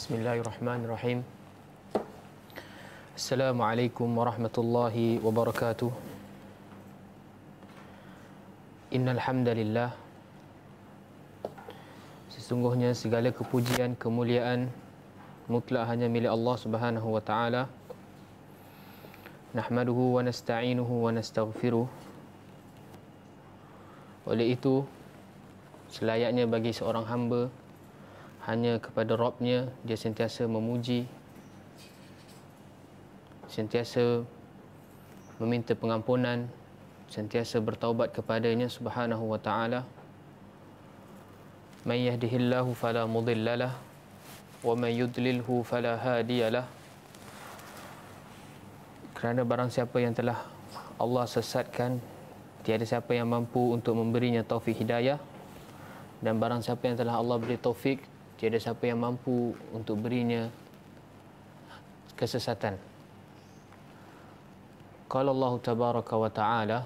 Bismillahirrahmanirrahim. Assalamualaikum warahmatullahi wabarakatuh. السلام عليكم Sesungguhnya segala kepujian, kemuliaan mutlak hanya milik Allah Subhanahu wa taala. Nahmaduhu wa nasta'inuhu wa nastaghfiruh. Oleh itu, selayaknya bagi seorang hamba hanya kepada Robnya dia sentiasa memuji sentiasa meminta pengampunan sentiasa bertaubat kepadanya subhanahu wa ta'ala man yahdihillahu fala mudillalah wa man yudlilhu fala hadiyalah kerana barang siapa yang telah Allah sesatkan tiada siapa yang mampu untuk memberinya taufik hidayah dan barang siapa yang telah Allah beri taufik tiada siapa yang mampu untuk berinya kesesatan. Kalau Allah tabaraka wa ta'ala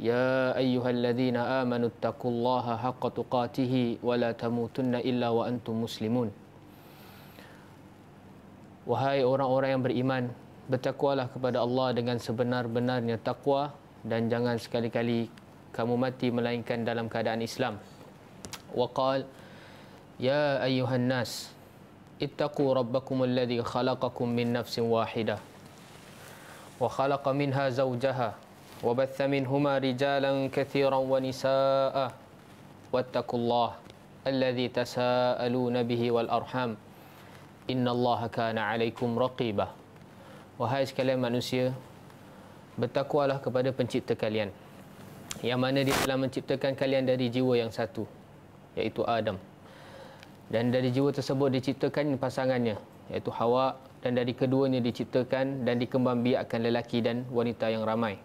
Ya ayyuhalladzina amanu taqullaha haqqa tuqatih wa la tamutunna illa wa antum muslimun. Wahai orang-orang yang beriman, bertakwalah kepada Allah dengan sebenar-benarnya takwa dan jangan sekali-kali kamu mati melainkan dalam keadaan Islam. Wa qala يا أيها الناس اتقوا ربكم الذي خلقكم من نفس واحدة وخلق منها زوجها وبث منهما رجالا كثيرا ونساء واتقوا الله الذي تساءلون به والأرحام إن الله كان عليكم رقيبا وهاي كلام manusia bertakwalah kepada pencipta kalian yang mana dia telah menciptakan kalian dari jiwa yang satu yaitu Adam dan dari jiwa tersebut diciptakan pasangannya iaitu Hawa dan dari keduanya diciptakan dan dikembangbiakkan lelaki dan wanita yang ramai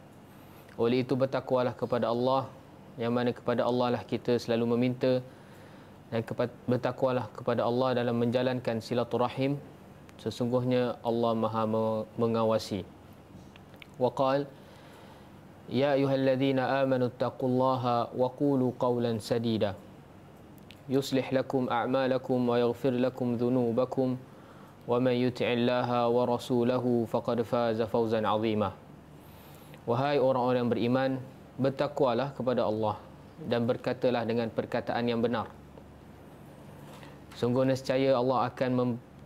oleh itu bertakwalah kepada Allah yang mana kepada Allah lah kita selalu meminta dan bertakwalah kepada Allah dalam menjalankan silaturahim sesungguhnya Allah Maha mengawasi waqal ya ayyuhallazina amanu taqullaha wa qulu qawlan sadida يصلح لكم أعمالكم ويغفر لكم ذنوبكم ومن يطع الله ورسوله فقد فاز فوزا عظيما وهاي orang-orang yang beriman bertakwalah kepada Allah dan berkatalah dengan perkataan yang benar sungguh nescaya Allah akan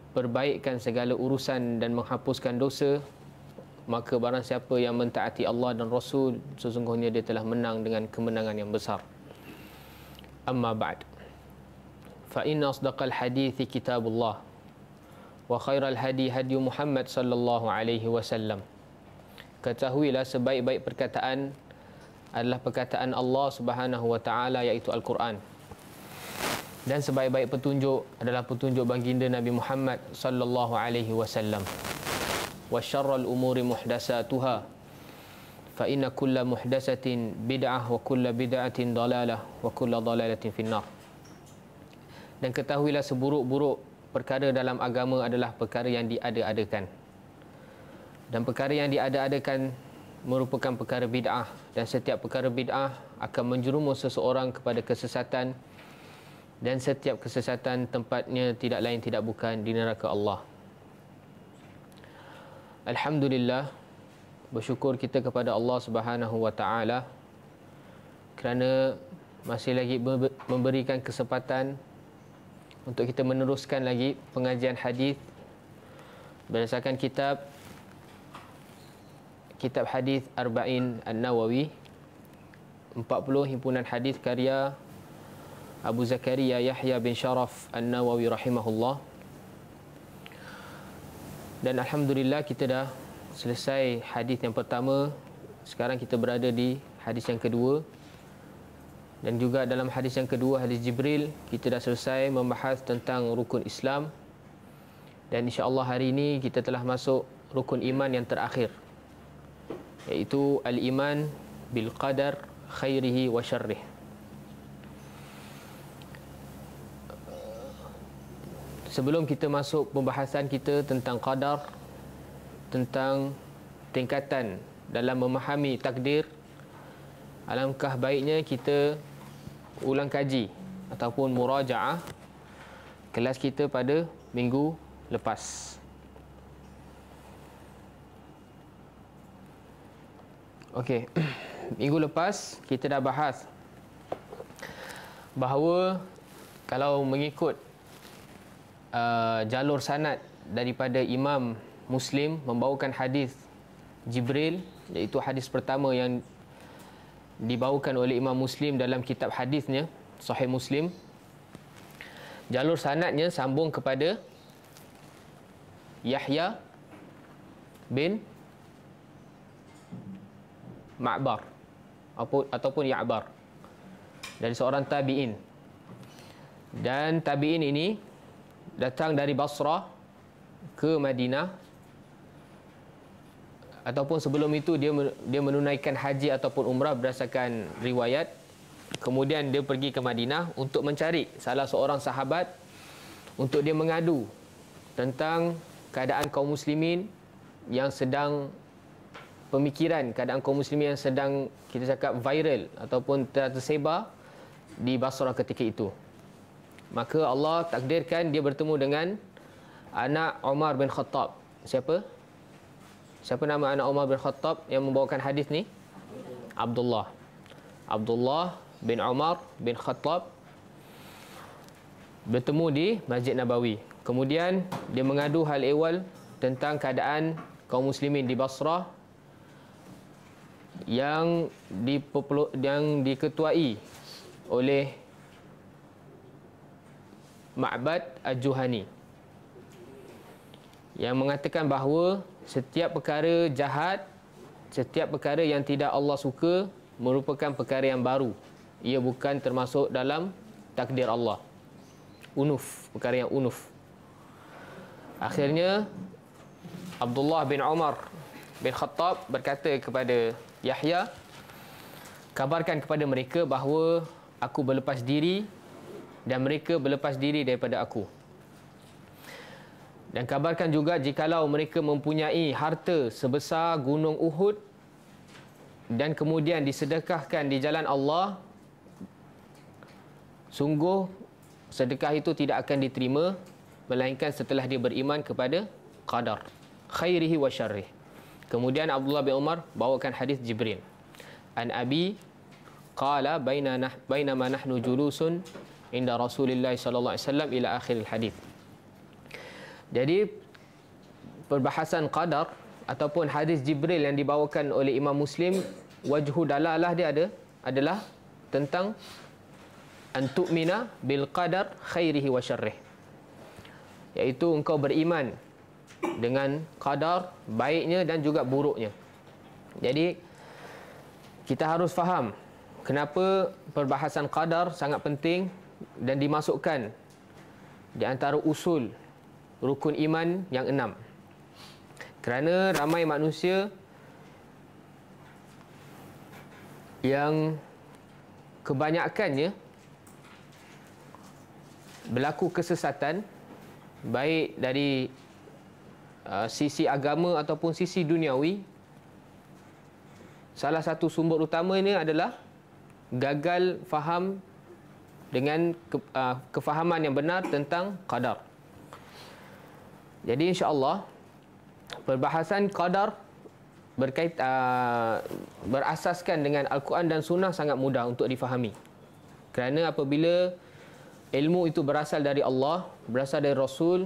memperbaikkan segala urusan dan menghapuskan dosa maka barang siapa yang mentaati Allah dan Rasul sesungguhnya dia telah menang dengan kemenangan yang besar amma ba'd فإن أصدق الحديث كتاب الله وخير الهدي هدي محمد Muhammad sallallahu alaihi wasallam Ketahuilah sebaik-baik perkataan adalah perkataan Allah Subhanahu wa taala iaitu Al-Quran. Dan sebaik-baik petunjuk adalah petunjuk baginda Nabi Muhammad sallallahu alaihi wasallam. Wa syarrul umuri muhdatsatuha. Fa inna kulla muhdatsatin bid'ah wa kulla bid'atin dalalah wa kulla dalalatin finnar. dan ketahuilah seburuk-buruk perkara dalam agama adalah perkara yang diada-adakan. Dan perkara yang diada-adakan merupakan perkara bid'ah dan setiap perkara bid'ah akan menjurumus seseorang kepada kesesatan dan setiap kesesatan tempatnya tidak lain tidak bukan di neraka Allah. Alhamdulillah bersyukur kita kepada Allah Subhanahu wa taala kerana masih lagi memberikan kesempatan untuk kita meneruskan lagi pengajian hadis berdasarkan kitab kitab hadis Arba'in al nawawi 40 himpunan hadis karya Abu Zakaria Yahya bin Sharaf al nawawi rahimahullah dan alhamdulillah kita dah selesai hadis yang pertama sekarang kita berada di hadis yang kedua dan juga dalam hadis yang kedua hadis Jibril kita dah selesai membahas tentang rukun Islam dan insya-Allah hari ini kita telah masuk rukun iman yang terakhir iaitu al-iman bil qadar khairihi wa syarrih Sebelum kita masuk pembahasan kita tentang qadar tentang tingkatan dalam memahami takdir alangkah baiknya kita ulang kaji ataupun muraja'ah kelas kita pada minggu lepas. Okey. minggu lepas kita dah bahas bahawa kalau mengikut uh, jalur sanad daripada Imam Muslim membawakan hadis Jibril iaitu hadis pertama yang dibawakan oleh Imam Muslim dalam kitab hadisnya Sahih Muslim jalur sanadnya sambung kepada Yahya bin Ma'bar ataupun Ya'bar dari seorang tabi'in dan tabi'in ini datang dari Basrah ke Madinah ataupun sebelum itu dia dia menunaikan haji ataupun umrah berdasarkan riwayat kemudian dia pergi ke Madinah untuk mencari salah seorang sahabat untuk dia mengadu tentang keadaan kaum muslimin yang sedang pemikiran keadaan kaum muslimin yang sedang kita cakap viral ataupun tersebar di Basrah ketika itu maka Allah takdirkan dia bertemu dengan anak Umar bin Khattab siapa Siapa nama anak Umar bin Khattab yang membawakan hadis ni? Abdullah. Abdullah bin Umar bin Khattab bertemu di Masjid Nabawi. Kemudian dia mengadu hal ehwal tentang keadaan kaum muslimin di Basrah yang dipopul- yang diketuai oleh Ma'bad Ajuhani yang mengatakan bahawa setiap perkara jahat, setiap perkara yang tidak Allah suka merupakan perkara yang baru. Ia bukan termasuk dalam takdir Allah. Unuf, perkara yang unuf. Akhirnya Abdullah bin Umar bin Khattab berkata kepada Yahya, "Kabarkan kepada mereka bahawa aku berlepas diri dan mereka berlepas diri daripada aku." Dan kabarkan juga jikalau mereka mempunyai harta sebesar Gunung Uhud dan kemudian disedekahkan di jalan Allah, sungguh sedekah itu tidak akan diterima melainkan setelah dia beriman kepada qadar khairihi wa syarrih. Kemudian Abdullah bin Umar bawakan hadis Jibril. An Abi qala baina nah nahnu julusun inda Rasulillah sallallahu alaihi wasallam ila akhir hadis. Jadi perbahasan qadar ataupun hadis Jibril yang dibawakan oleh Imam Muslim wajhu dalalah dia ada adalah tentang mina bil qadar khairihi wa syarrih iaitu engkau beriman dengan qadar baiknya dan juga buruknya jadi kita harus faham kenapa perbahasan qadar sangat penting dan dimasukkan di antara usul rukun iman yang enam. Kerana ramai manusia yang kebanyakannya berlaku kesesatan baik dari uh, sisi agama ataupun sisi duniawi salah satu sumber utama ini adalah gagal faham dengan ke, uh, kefahaman yang benar tentang qadar jadi insya-Allah perbahasan kadar berkait uh, berasaskan dengan al-Quran dan sunnah sangat mudah untuk difahami. Kerana apabila ilmu itu berasal dari Allah, berasal dari Rasul,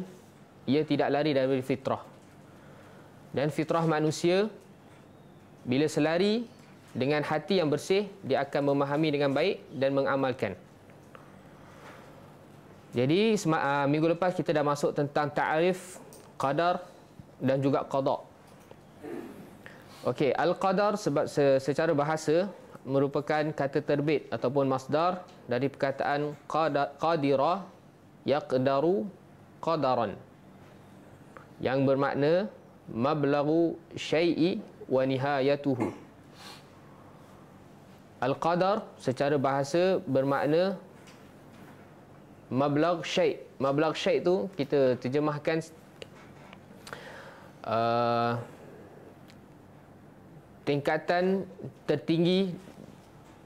ia tidak lari dari fitrah. Dan fitrah manusia bila selari dengan hati yang bersih, dia akan memahami dengan baik dan mengamalkan. Jadi uh, minggu lepas kita dah masuk tentang ta'rif qadar dan juga qada. Okey, al-qadar sebab secara bahasa merupakan kata terbit ataupun masdar dari perkataan qadira yaqdaru qadaran yang bermakna mablagu syai'i wa nihayatuhu al-qadar secara bahasa bermakna mablagh syai' mablagh syai' itu kita terjemahkan Uh, tingkatan tertinggi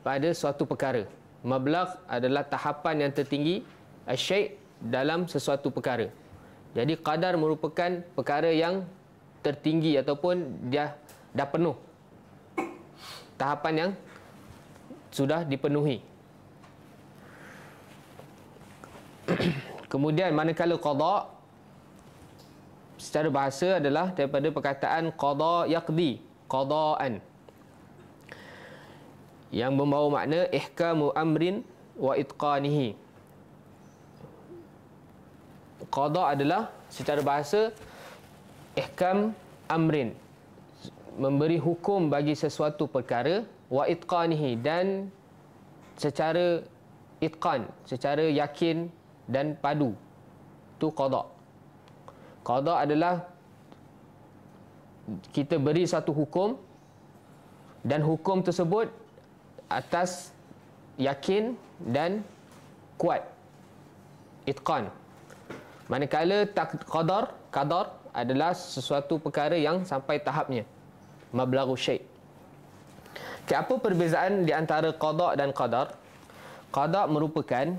pada suatu perkara. Mablagh adalah tahapan yang tertinggi asyik dalam sesuatu perkara. Jadi kadar merupakan perkara yang tertinggi ataupun dia dah penuh. Tahapan yang sudah dipenuhi. Kemudian manakala qada' secara bahasa adalah daripada perkataan qada yaqdi qadaan yang membawa makna ihkamu amrin wa itqanihi qada adalah secara bahasa ihkam amrin memberi hukum bagi sesuatu perkara wa itqanihi dan secara itqan secara yakin dan padu tu qada Qada adalah kita beri satu hukum dan hukum tersebut atas yakin dan kuat itqan manakala tak qadar qadar adalah sesuatu perkara yang sampai tahapnya mablaghu syai okay, apa perbezaan di antara qada dan qadar qada merupakan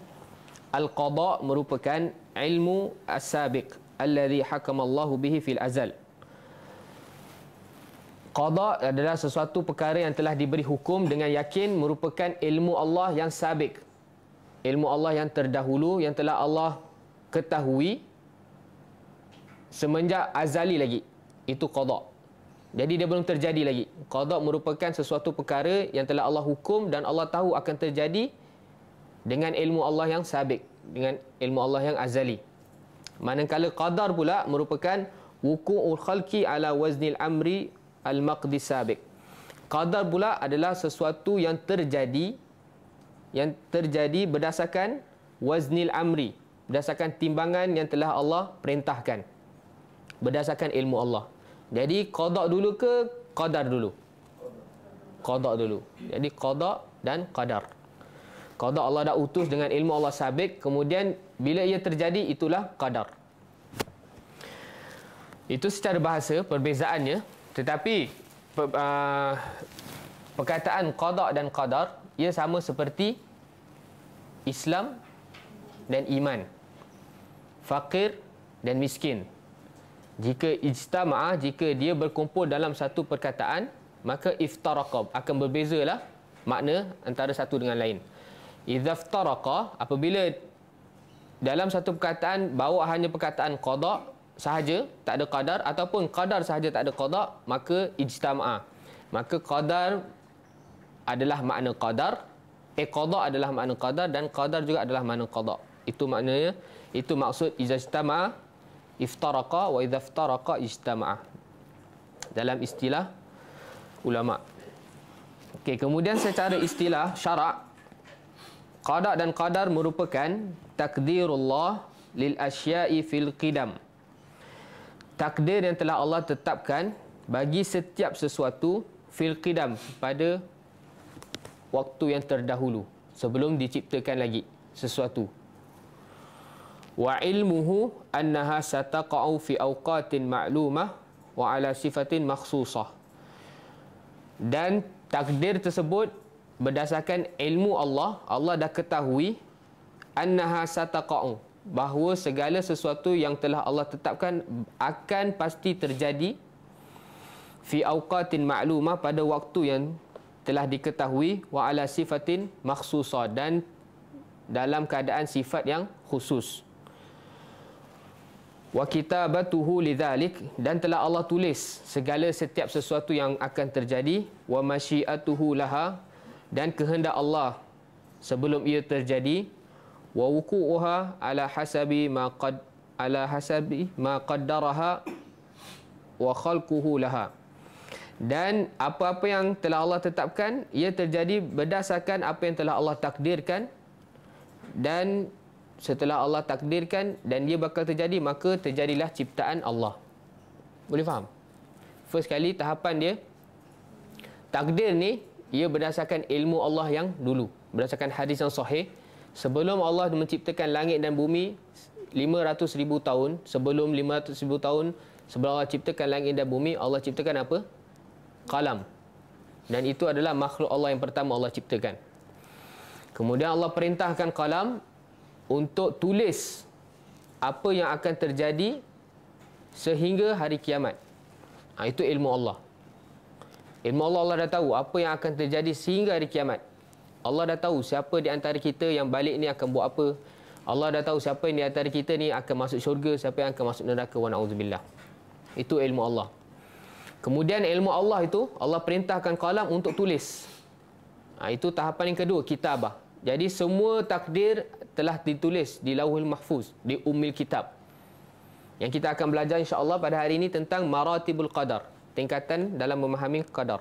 al qada merupakan ilmu as-sabiq alladhi hakamallahu bihi fil azal. Qada adalah sesuatu perkara yang telah diberi hukum dengan yakin merupakan ilmu Allah yang sabik. Ilmu Allah yang terdahulu yang telah Allah ketahui semenjak azali lagi. Itu qada. Jadi dia belum terjadi lagi. Qada merupakan sesuatu perkara yang telah Allah hukum dan Allah tahu akan terjadi dengan ilmu Allah yang sabik, dengan ilmu Allah yang azali. Manakala qadar pula merupakan wuku'ul khalqi ala waznil amri al-maqdis sabiq. Qadar pula adalah sesuatu yang terjadi yang terjadi berdasarkan waznil amri, berdasarkan timbangan yang telah Allah perintahkan. Berdasarkan ilmu Allah. Jadi qada dulu ke qadar dulu? Qada dulu. Jadi qada dan qadar. Qadar Allah dah utus dengan ilmu Allah sabik. Kemudian bila ia terjadi, itulah qadar. Itu secara bahasa perbezaannya. Tetapi per, uh, ah, perkataan qadar dan qadar, ia sama seperti Islam dan iman. Fakir dan miskin. Jika ijtama'ah, jika dia berkumpul dalam satu perkataan, maka iftarakab akan berbezalah makna antara satu dengan lain idza iftaraqa apabila dalam satu perkataan bawa hanya perkataan qada sahaja tak ada qadar ataupun qadar sahaja tak ada qada maka ijtama'a maka qadar adalah makna qadar eh qada adalah makna qadar dan qadar juga adalah makna qada itu maknanya itu maksud ijtama'a iftaraka, wa idza iftaraqa ijtama'a dalam istilah ulama Okay, kemudian secara istilah syarak Qada dan qadar merupakan takdirullah lil asya'i fil qidam. Takdir yang telah Allah tetapkan bagi setiap sesuatu fil qidam pada waktu yang terdahulu sebelum diciptakan lagi sesuatu. Wa ilmuhu annaha sataqa'u fi awqatin ma'lumah wa ala sifatin makhsusah. Dan takdir tersebut berdasarkan ilmu Allah, Allah dah ketahui annaha sataqa'u bahawa segala sesuatu yang telah Allah tetapkan akan pasti terjadi fi awqatin ma'lumah pada waktu yang telah diketahui wa ala sifatin makhsusah dan dalam keadaan sifat yang khusus wa kitabatuhu lidhalik dan telah Allah tulis segala setiap sesuatu yang akan terjadi wa masyiatuhu laha dan kehendak Allah sebelum ia terjadi wa wuku'uha ala hasabi ma qad ala hasabi ma qaddaraha wa khalquhu laha dan apa-apa yang telah Allah tetapkan ia terjadi berdasarkan apa yang telah Allah takdirkan dan setelah Allah takdirkan dan dia bakal terjadi maka terjadilah ciptaan Allah boleh faham first kali tahapan dia takdir ni ia berdasarkan ilmu Allah yang dulu berdasarkan hadis yang sahih sebelum Allah menciptakan langit dan bumi 500,000 tahun sebelum 500,000 tahun sebelum Allah ciptakan langit dan bumi Allah ciptakan apa? kalam dan itu adalah makhluk Allah yang pertama Allah ciptakan kemudian Allah perintahkan kalam untuk tulis apa yang akan terjadi sehingga hari kiamat ha, itu ilmu Allah Ilmu Allah, Allah dah tahu apa yang akan terjadi sehingga hari kiamat. Allah dah tahu siapa di antara kita yang balik ni akan buat apa. Allah dah tahu siapa yang di antara kita ni akan masuk syurga, siapa yang akan masuk neraka. Wa na'udzubillah. Itu ilmu Allah. Kemudian ilmu Allah itu, Allah perintahkan kalam untuk tulis. Ha, itu tahapan yang kedua, kitabah. Jadi semua takdir telah ditulis di lauhul mahfuz, di umil kitab. Yang kita akan belajar insya-Allah pada hari ini tentang maratibul qadar tingkatan dalam memahami qadar.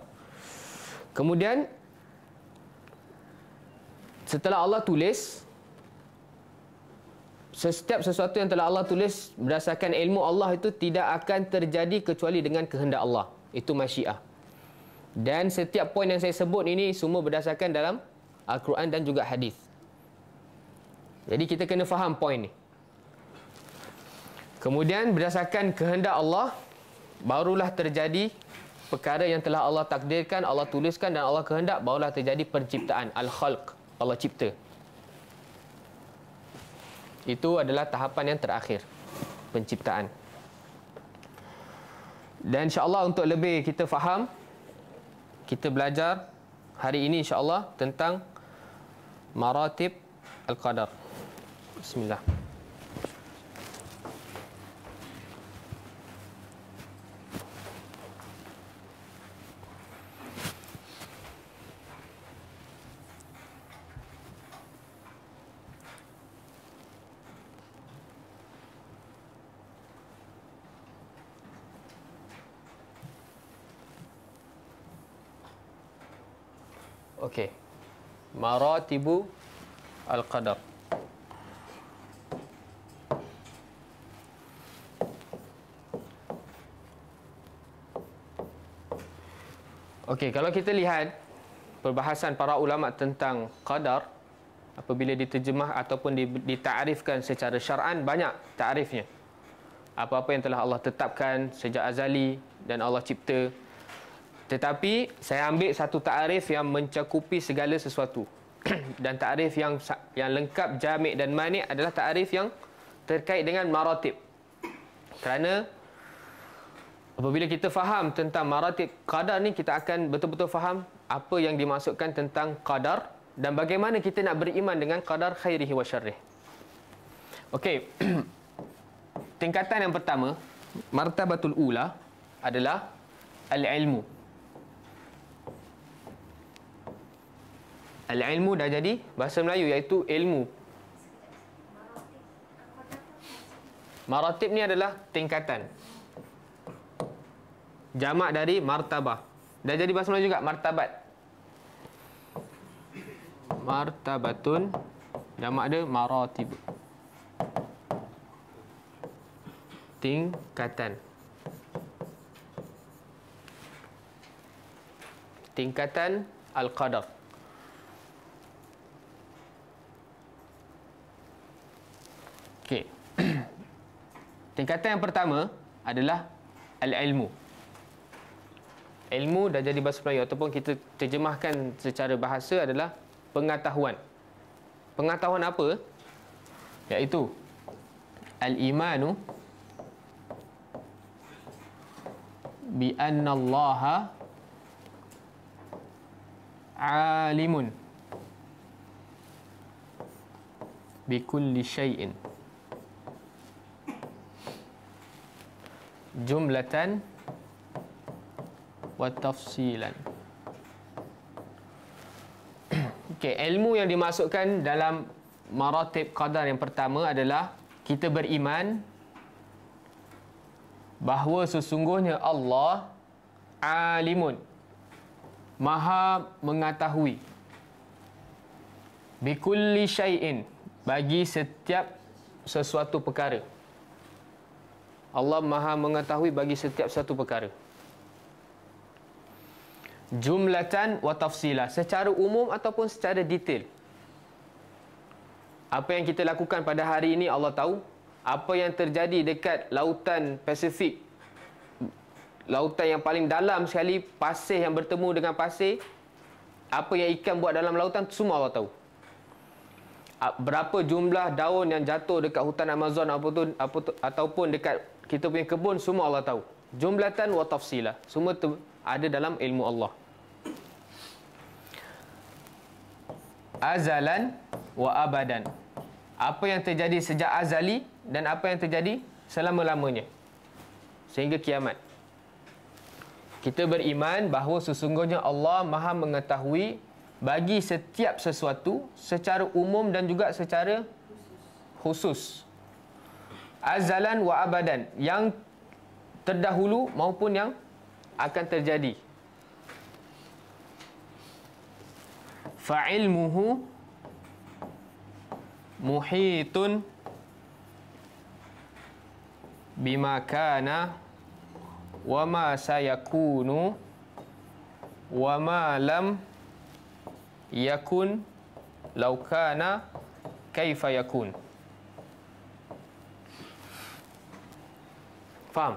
Kemudian setelah Allah tulis setiap sesuatu yang telah Allah tulis berdasarkan ilmu Allah itu tidak akan terjadi kecuali dengan kehendak Allah. Itu masyiah. Dan setiap poin yang saya sebut ini semua berdasarkan dalam Al-Quran dan juga hadis. Jadi kita kena faham poin ini. Kemudian berdasarkan kehendak Allah, barulah terjadi perkara yang telah Allah takdirkan, Allah tuliskan dan Allah kehendak barulah terjadi penciptaan al-khalq, Allah cipta. Itu adalah tahapan yang terakhir penciptaan. Dan insya-Allah untuk lebih kita faham kita belajar hari ini insya-Allah tentang maratib al-qadar. Bismillahirrahmanirrahim. Okey. Maratibu al-qadar. Okey, kalau kita lihat perbahasan para ulama tentang qadar apabila diterjemah ataupun ditakrifkan secara syar'an banyak takrifnya. Apa-apa yang telah Allah tetapkan sejak azali dan Allah cipta tetapi saya ambil satu takrif yang mencakupi segala sesuatu. dan takrif yang yang lengkap, jamik dan manik adalah takrif yang terkait dengan maratib. Kerana apabila kita faham tentang maratib qadar ni kita akan betul-betul faham apa yang dimasukkan tentang qadar dan bagaimana kita nak beriman dengan qadar khairihi wa syarrih. Okey. Tingkatan yang pertama, martabatul ula adalah al-ilmu. Al-ilmu dah jadi bahasa Melayu iaitu ilmu. Maratib ni adalah tingkatan. Jamak dari martabah. Dah jadi bahasa Melayu juga martabat. Martabatun jamak dia maratib. Tingkatan. Tingkatan al-qadar. Tingkatan yang pertama adalah al-ilmu. Ilmu dah jadi bahasa Melayu ataupun kita terjemahkan secara bahasa adalah pengetahuan. Pengetahuan apa? Yaitu al-imanu bi anna Allah alimun bi kulli syai'in. jumlatan wa tafsilan. Okay, ilmu yang dimasukkan dalam maratib qadar yang pertama adalah kita beriman bahawa sesungguhnya Allah alimun maha mengetahui bikulli syai'in bagi setiap sesuatu perkara Allah maha mengetahui bagi setiap satu perkara. Jumlatan wa tafsila. Secara umum ataupun secara detail. Apa yang kita lakukan pada hari ini Allah tahu. Apa yang terjadi dekat lautan Pasifik. Lautan yang paling dalam sekali. Pasir yang bertemu dengan pasir. Apa yang ikan buat dalam lautan semua Allah tahu. Berapa jumlah daun yang jatuh dekat hutan Amazon apa tu, apa tu, ataupun dekat kita punya kebun semua Allah tahu. Jumlatan wa tafsila. Semua tu ada dalam ilmu Allah. Azalan wa abadan. Apa yang terjadi sejak azali dan apa yang terjadi selama-lamanya. Sehingga kiamat. Kita beriman bahawa sesungguhnya Allah maha mengetahui bagi setiap sesuatu secara umum dan juga secara khusus azalan wa abadan yang terdahulu maupun yang akan terjadi fa ilmuhu muhitun bima kana wa ma sayakunu wa ma lam yakun law kana kaifa yakun Faham?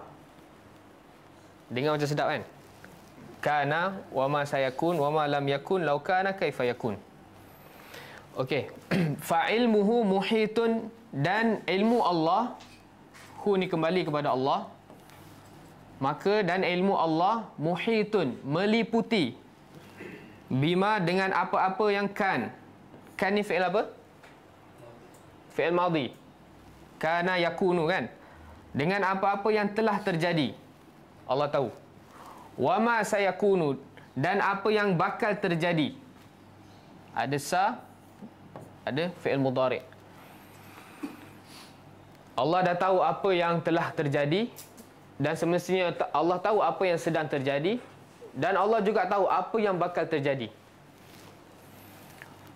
Dengar macam sedap kan? Kana wama sayakun wama lam yakun laukana kaifa yakun. Okey. Fa ilmuhu muhitun dan ilmu Allah hu ni kembali kepada Allah. Maka dan ilmu Allah muhitun meliputi bima dengan apa-apa yang kan. Kan ni fi'il apa? Fi'il madhi. Kana yakunu kan? dengan apa-apa yang telah terjadi. Allah tahu. Wa ma sayakunu dan apa yang bakal terjadi. Ada sa ada fi'il mudhari. Allah dah tahu apa yang telah terjadi dan semestinya Allah tahu apa yang sedang terjadi dan Allah juga tahu apa yang bakal terjadi.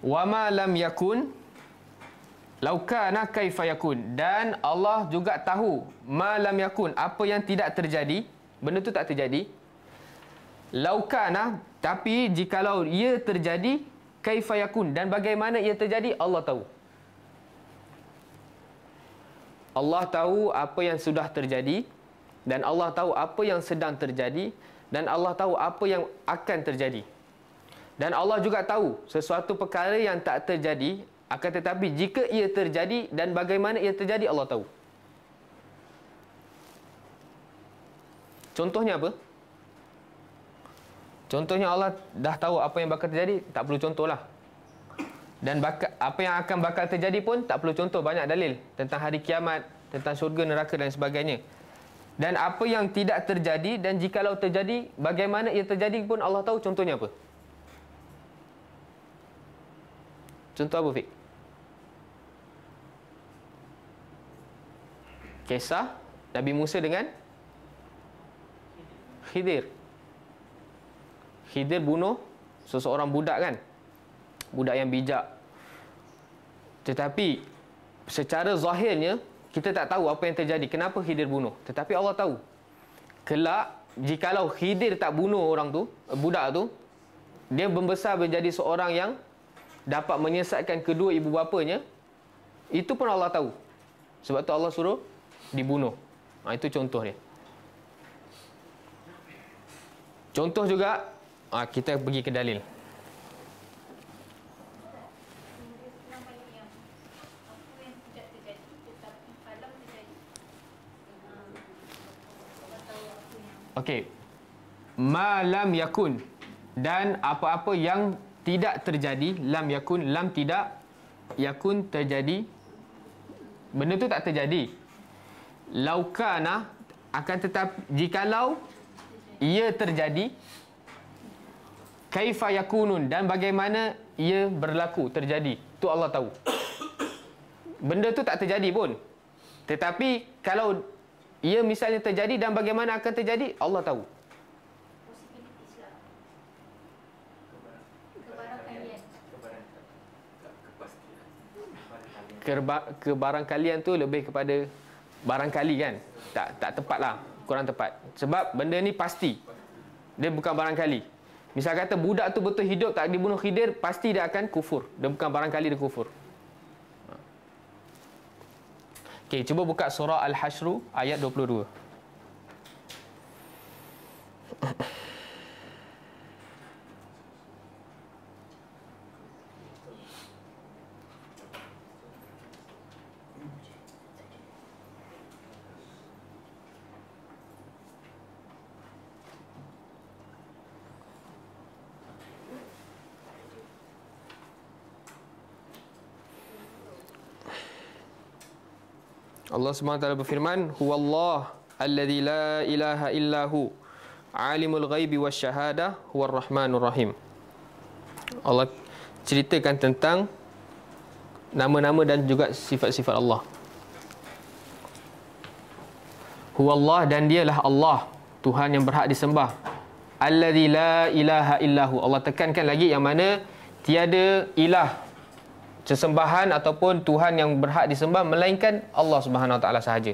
Wa ma lam yakun laukana kaifa yakun dan Allah juga tahu malam yakun apa yang tidak terjadi benda tu tak terjadi laukana tapi jikalau ia terjadi kaifa yakun dan bagaimana ia terjadi Allah tahu Allah tahu apa yang sudah terjadi dan Allah tahu apa yang sedang terjadi dan Allah tahu apa yang akan terjadi dan Allah juga tahu sesuatu perkara yang tak terjadi akan tetapi jika ia terjadi dan bagaimana ia terjadi Allah tahu. Contohnya apa? Contohnya Allah dah tahu apa yang bakal terjadi, tak perlu contohlah. Dan bakal, apa yang akan bakal terjadi pun tak perlu contoh banyak dalil tentang hari kiamat, tentang syurga neraka dan sebagainya. Dan apa yang tidak terjadi dan jikalau terjadi, bagaimana ia terjadi pun Allah tahu contohnya apa? Contoh apa Fik? Kisah Nabi Musa dengan Khidir Khidir bunuh Seseorang budak kan Budak yang bijak Tetapi Secara zahirnya Kita tak tahu apa yang terjadi Kenapa Khidir bunuh Tetapi Allah tahu Kelak Jikalau Khidir tak bunuh orang tu eh, Budak tu Dia membesar menjadi seorang yang dapat menyesatkan kedua ibu bapanya itu pun Allah tahu sebab tu Allah suruh dibunuh ha, itu contoh dia contoh juga ha, kita pergi ke dalil Okey. malam yakun dan apa-apa yang tidak terjadi lam yakun lam tidak yakun terjadi benda tu tak terjadi laukana akan tetap jikalau ia terjadi kaifa yakunun dan bagaimana ia berlaku terjadi tu Allah tahu benda tu tak terjadi pun tetapi kalau ia misalnya terjadi dan bagaimana akan terjadi Allah tahu keba- ke tu lebih kepada barang kan tak tak tepatlah kurang tepat sebab benda ni pasti dia bukan barangkali kali misal kata budak tu betul hidup tak dibunuh khidir pasti dia akan kufur dia bukan barangkali dia kufur Okay, cuba buka surah Al-Hashru ayat 22. Allah SWT berfirman, Huwallah alladhi la ilaha illahu alimul ghaibi wa syahadah huwa rahmanur rahim. Allah ceritakan tentang nama-nama dan juga sifat-sifat Allah. Allah dan dialah Allah, Tuhan yang berhak disembah. Alladhi la ilaha illahu. Allah tekankan lagi yang mana tiada ilah sesembahan ataupun Tuhan yang berhak disembah melainkan Allah Subhanahu Wa Taala sahaja.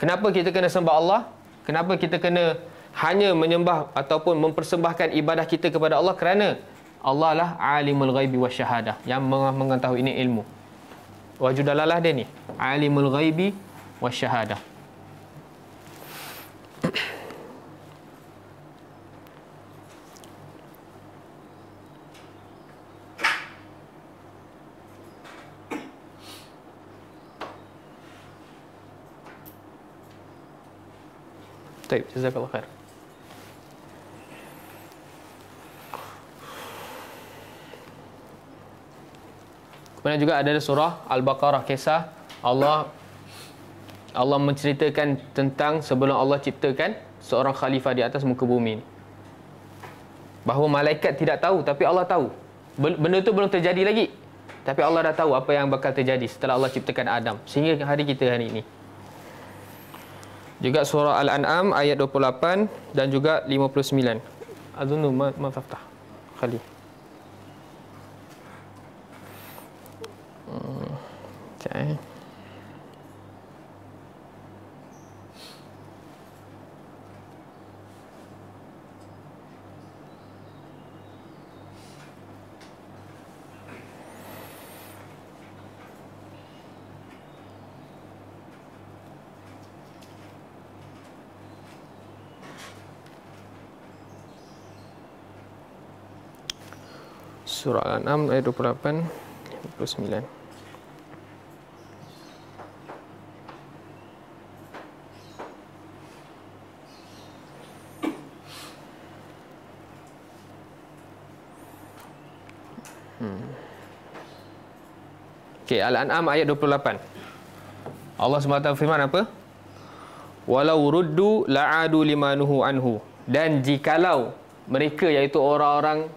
Kenapa kita kena sembah Allah? Kenapa kita kena hanya menyembah ataupun mempersembahkan ibadah kita kepada Allah kerana Allah lah alimul ghaibi wa syahadah yang mengetahui ini ilmu. Wajudalalah dia ni. Alimul ghaibi wa syahadah. طيب جزاك الله خير Kemudian juga ada surah Al-Baqarah kisah Allah Allah menceritakan tentang sebelum Allah ciptakan seorang khalifah di atas muka bumi ini. Bahawa malaikat tidak tahu tapi Allah tahu. Benda itu belum terjadi lagi. Tapi Allah dah tahu apa yang bakal terjadi setelah Allah ciptakan Adam sehingga hari kita hari ini juga surah Al-An'am ayat 28 dan juga 59. Azunu ma ma faftah. Khali. Hmm, okay. surah Al-An'am ayat 28 29. Okay, Al-An'am ayat 28. Allah SWT firman apa? Walau ruddu la'adu limanuhu anhu. Dan jikalau mereka iaitu orang-orang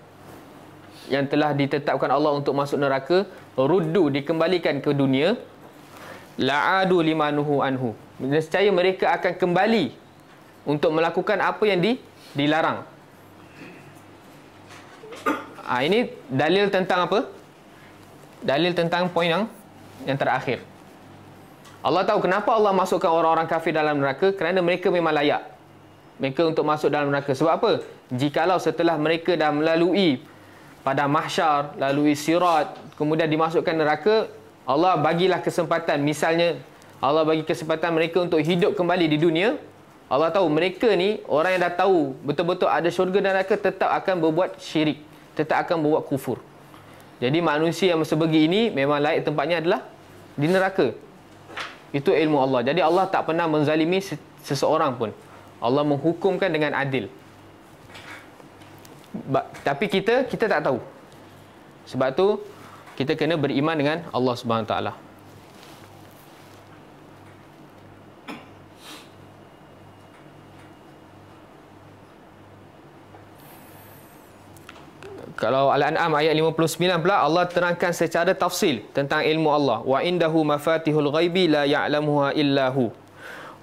yang telah ditetapkan Allah untuk masuk neraka ruddu dikembalikan ke dunia la'adu limanuhu anhu nescaya mereka akan kembali untuk melakukan apa yang di, dilarang ha, ini dalil tentang apa dalil tentang poin yang yang terakhir Allah tahu kenapa Allah masukkan orang-orang kafir dalam neraka kerana mereka memang layak mereka untuk masuk dalam neraka sebab apa jikalau setelah mereka dah melalui pada mahsyar lalui sirat kemudian dimasukkan neraka Allah bagilah kesempatan misalnya Allah bagi kesempatan mereka untuk hidup kembali di dunia Allah tahu mereka ni orang yang dah tahu betul-betul ada syurga dan neraka tetap akan berbuat syirik tetap akan berbuat kufur jadi manusia yang sebegi ini memang layak tempatnya adalah di neraka itu ilmu Allah jadi Allah tak pernah menzalimi seseorang pun Allah menghukumkan dengan adil tapi kita kita tak tahu. Sebab tu kita kena beriman dengan Allah Subhanahu taala. Kalau Al-An'am ayat 59 pula Allah terangkan secara tafsil tentang ilmu Allah wa indahu mafatihul ghaibi la ya'lamuha illa hu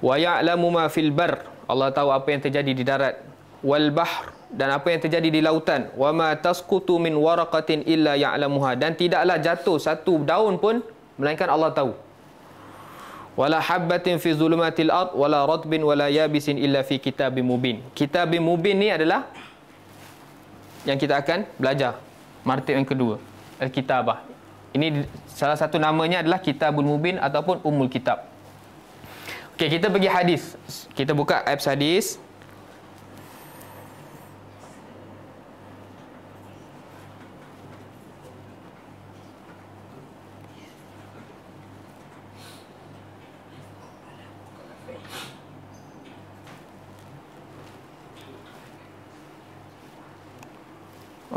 wa ya'lamu ma fil bar Allah tahu apa yang terjadi di darat wal bahr dan apa yang terjadi di lautan wama tasqutu min waraqatin illa ya'lamuha dan tidaklah jatuh satu daun pun melainkan Allah tahu wala habbatin fi zulumatil ard wala ratbin wala yabisin illa fi kitabim mubin kitabim mubin ni adalah yang kita akan belajar martib yang kedua al-kitabah ini salah satu namanya adalah kitabul mubin ataupun umul kitab Okey, kita pergi hadis. Kita buka apps hadis.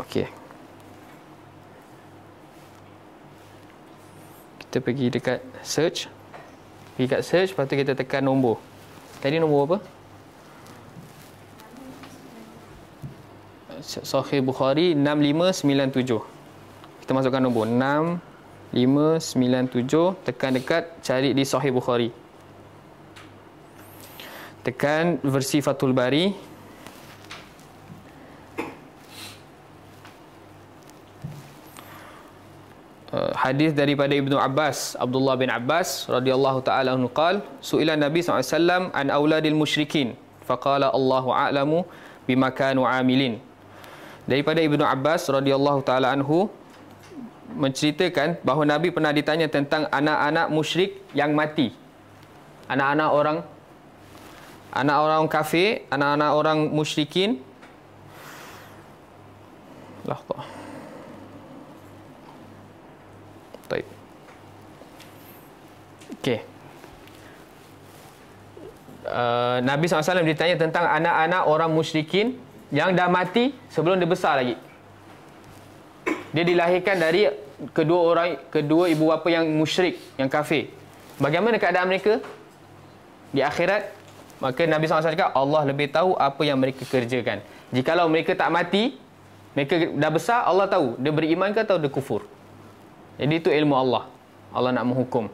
Okey. Kita pergi dekat search. Pergi dekat search, lepas tu kita tekan nombor. Tadi nombor apa? Sahih Bukhari 6597. Kita masukkan nombor 6597, tekan dekat cari di Sahih Bukhari. Tekan versi Fatul Bari. hadis daripada Ibnu Abbas Abdullah bin Abbas radhiyallahu taala anhu qal suila Nabi SAW an auladil musyrikin faqala Allahu a'lamu bima kanu amilin daripada Ibnu Abbas radhiyallahu taala anhu menceritakan bahawa Nabi pernah ditanya tentang anak-anak musyrik yang mati anak-anak orang anak orang kafir anak-anak orang musyrikin lah tak Okey. Uh, Nabi SAW ditanya tentang anak-anak orang musyrikin yang dah mati sebelum dia besar lagi. Dia dilahirkan dari kedua orang kedua ibu bapa yang musyrik, yang kafir. Bagaimana keadaan mereka di akhirat? Maka Nabi SAW cakap, Allah lebih tahu apa yang mereka kerjakan. Jikalau mereka tak mati, mereka dah besar, Allah tahu. Dia beriman ke atau dia kufur. Jadi itu ilmu Allah. Allah nak menghukum.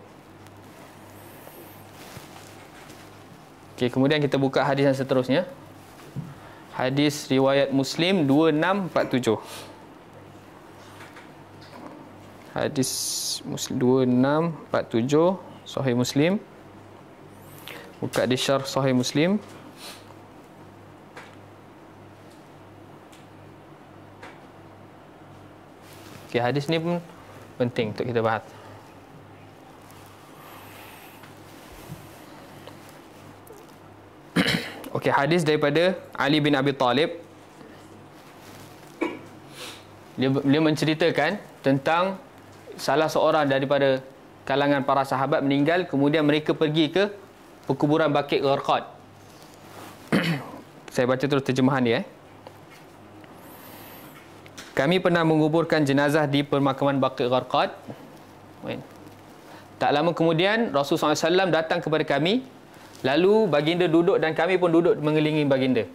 Okey, kemudian kita buka hadis yang seterusnya. Hadis riwayat Muslim 2647. Hadis 2647 Sahih Muslim. Buka di syarh Sahih Muslim. Okey, hadis ni pun penting untuk kita bahas. Okey, hadis daripada Ali bin Abi Talib. Dia, dia menceritakan tentang salah seorang daripada kalangan para sahabat meninggal kemudian mereka pergi ke perkuburan Bakir Gharqad. Saya baca terus terjemahan dia. Eh. Kami pernah menguburkan jenazah di pemakaman Bakir Gharqad. Tak lama kemudian Rasulullah SAW datang kepada kami Lalu baginda duduk dan kami pun duduk mengelilingi baginda.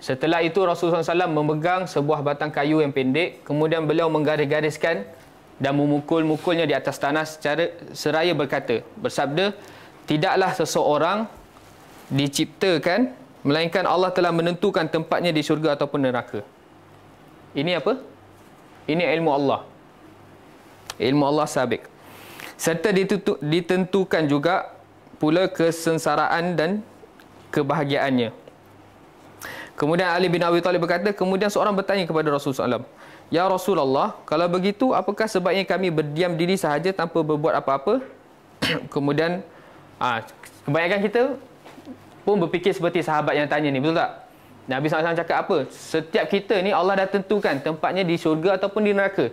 Setelah itu Rasulullah SAW memegang sebuah batang kayu yang pendek. Kemudian beliau menggaris-gariskan dan memukul-mukulnya di atas tanah secara seraya berkata. Bersabda, tidaklah seseorang diciptakan melainkan Allah telah menentukan tempatnya di syurga ataupun neraka. Ini apa? Ini ilmu Allah. Ilmu Allah sabik. Serta ditentukan juga pula kesensaraan dan kebahagiaannya. Kemudian Ali bin Abi Talib berkata, kemudian seorang bertanya kepada Rasulullah SAW, Ya Rasulullah, kalau begitu apakah sebabnya kami berdiam diri sahaja tanpa berbuat apa-apa? kemudian, ha, kebanyakan kita pun berfikir seperti sahabat yang tanya ni, betul tak? Nabi SAW cakap apa? Setiap kita ni Allah dah tentukan tempatnya di syurga ataupun di neraka.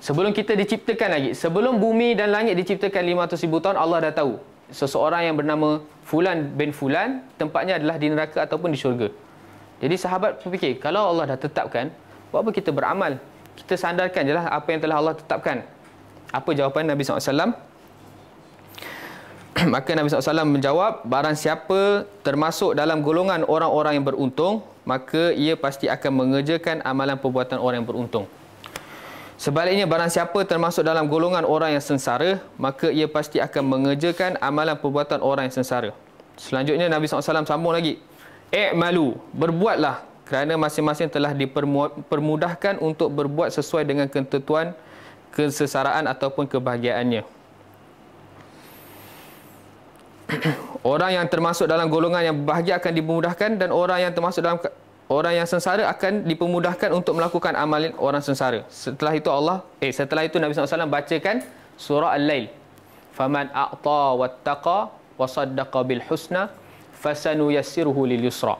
Sebelum kita diciptakan lagi, sebelum bumi dan langit diciptakan ribu tahun, Allah dah tahu seseorang yang bernama Fulan bin Fulan, tempatnya adalah di neraka ataupun di syurga. Jadi sahabat berfikir, kalau Allah dah tetapkan, buat apa kita beramal? Kita sandarkan jelah apa yang telah Allah tetapkan. Apa jawapan Nabi SAW? maka Nabi SAW menjawab, barang siapa termasuk dalam golongan orang-orang yang beruntung, maka ia pasti akan mengerjakan amalan perbuatan orang yang beruntung. Sebaliknya, barang siapa termasuk dalam golongan orang yang sengsara, maka ia pasti akan mengerjakan amalan perbuatan orang yang sengsara. Selanjutnya, Nabi SAW sambung lagi. Eh malu, berbuatlah kerana masing-masing telah dipermudahkan untuk berbuat sesuai dengan ketentuan kesesaraan ataupun kebahagiaannya. orang yang termasuk dalam golongan yang berbahagia akan dimudahkan dan orang yang termasuk dalam orang yang sengsara akan dipermudahkan untuk melakukan amalan orang sengsara. Setelah itu Allah eh setelah itu Nabi SAW bacakan surah Al-Lail. Faman a'ta wattaqa wa saddaqa bil husna fasanuyassiruhu lil yusra.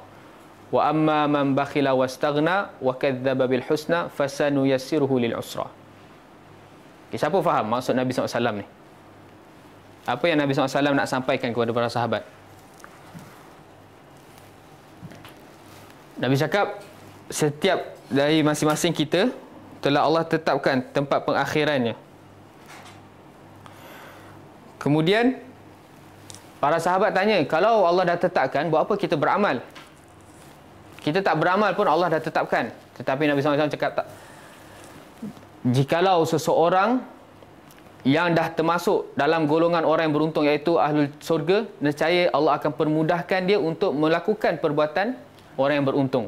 Wa amma man bakhila wastaghna wa kadzdzaba bil husna fasanuyassiruhu lil usra. Okay, siapa faham maksud Nabi SAW ni? Apa yang Nabi SAW nak sampaikan kepada para sahabat? Nabi cakap setiap dari masing-masing kita telah Allah tetapkan tempat pengakhirannya. Kemudian para sahabat tanya, kalau Allah dah tetapkan, buat apa kita beramal? Kita tak beramal pun Allah dah tetapkan. Tetapi Nabi SAW cakap tak. Jikalau seseorang yang dah termasuk dalam golongan orang yang beruntung iaitu ahli surga, nescaya Allah akan permudahkan dia untuk melakukan perbuatan orang yang beruntung.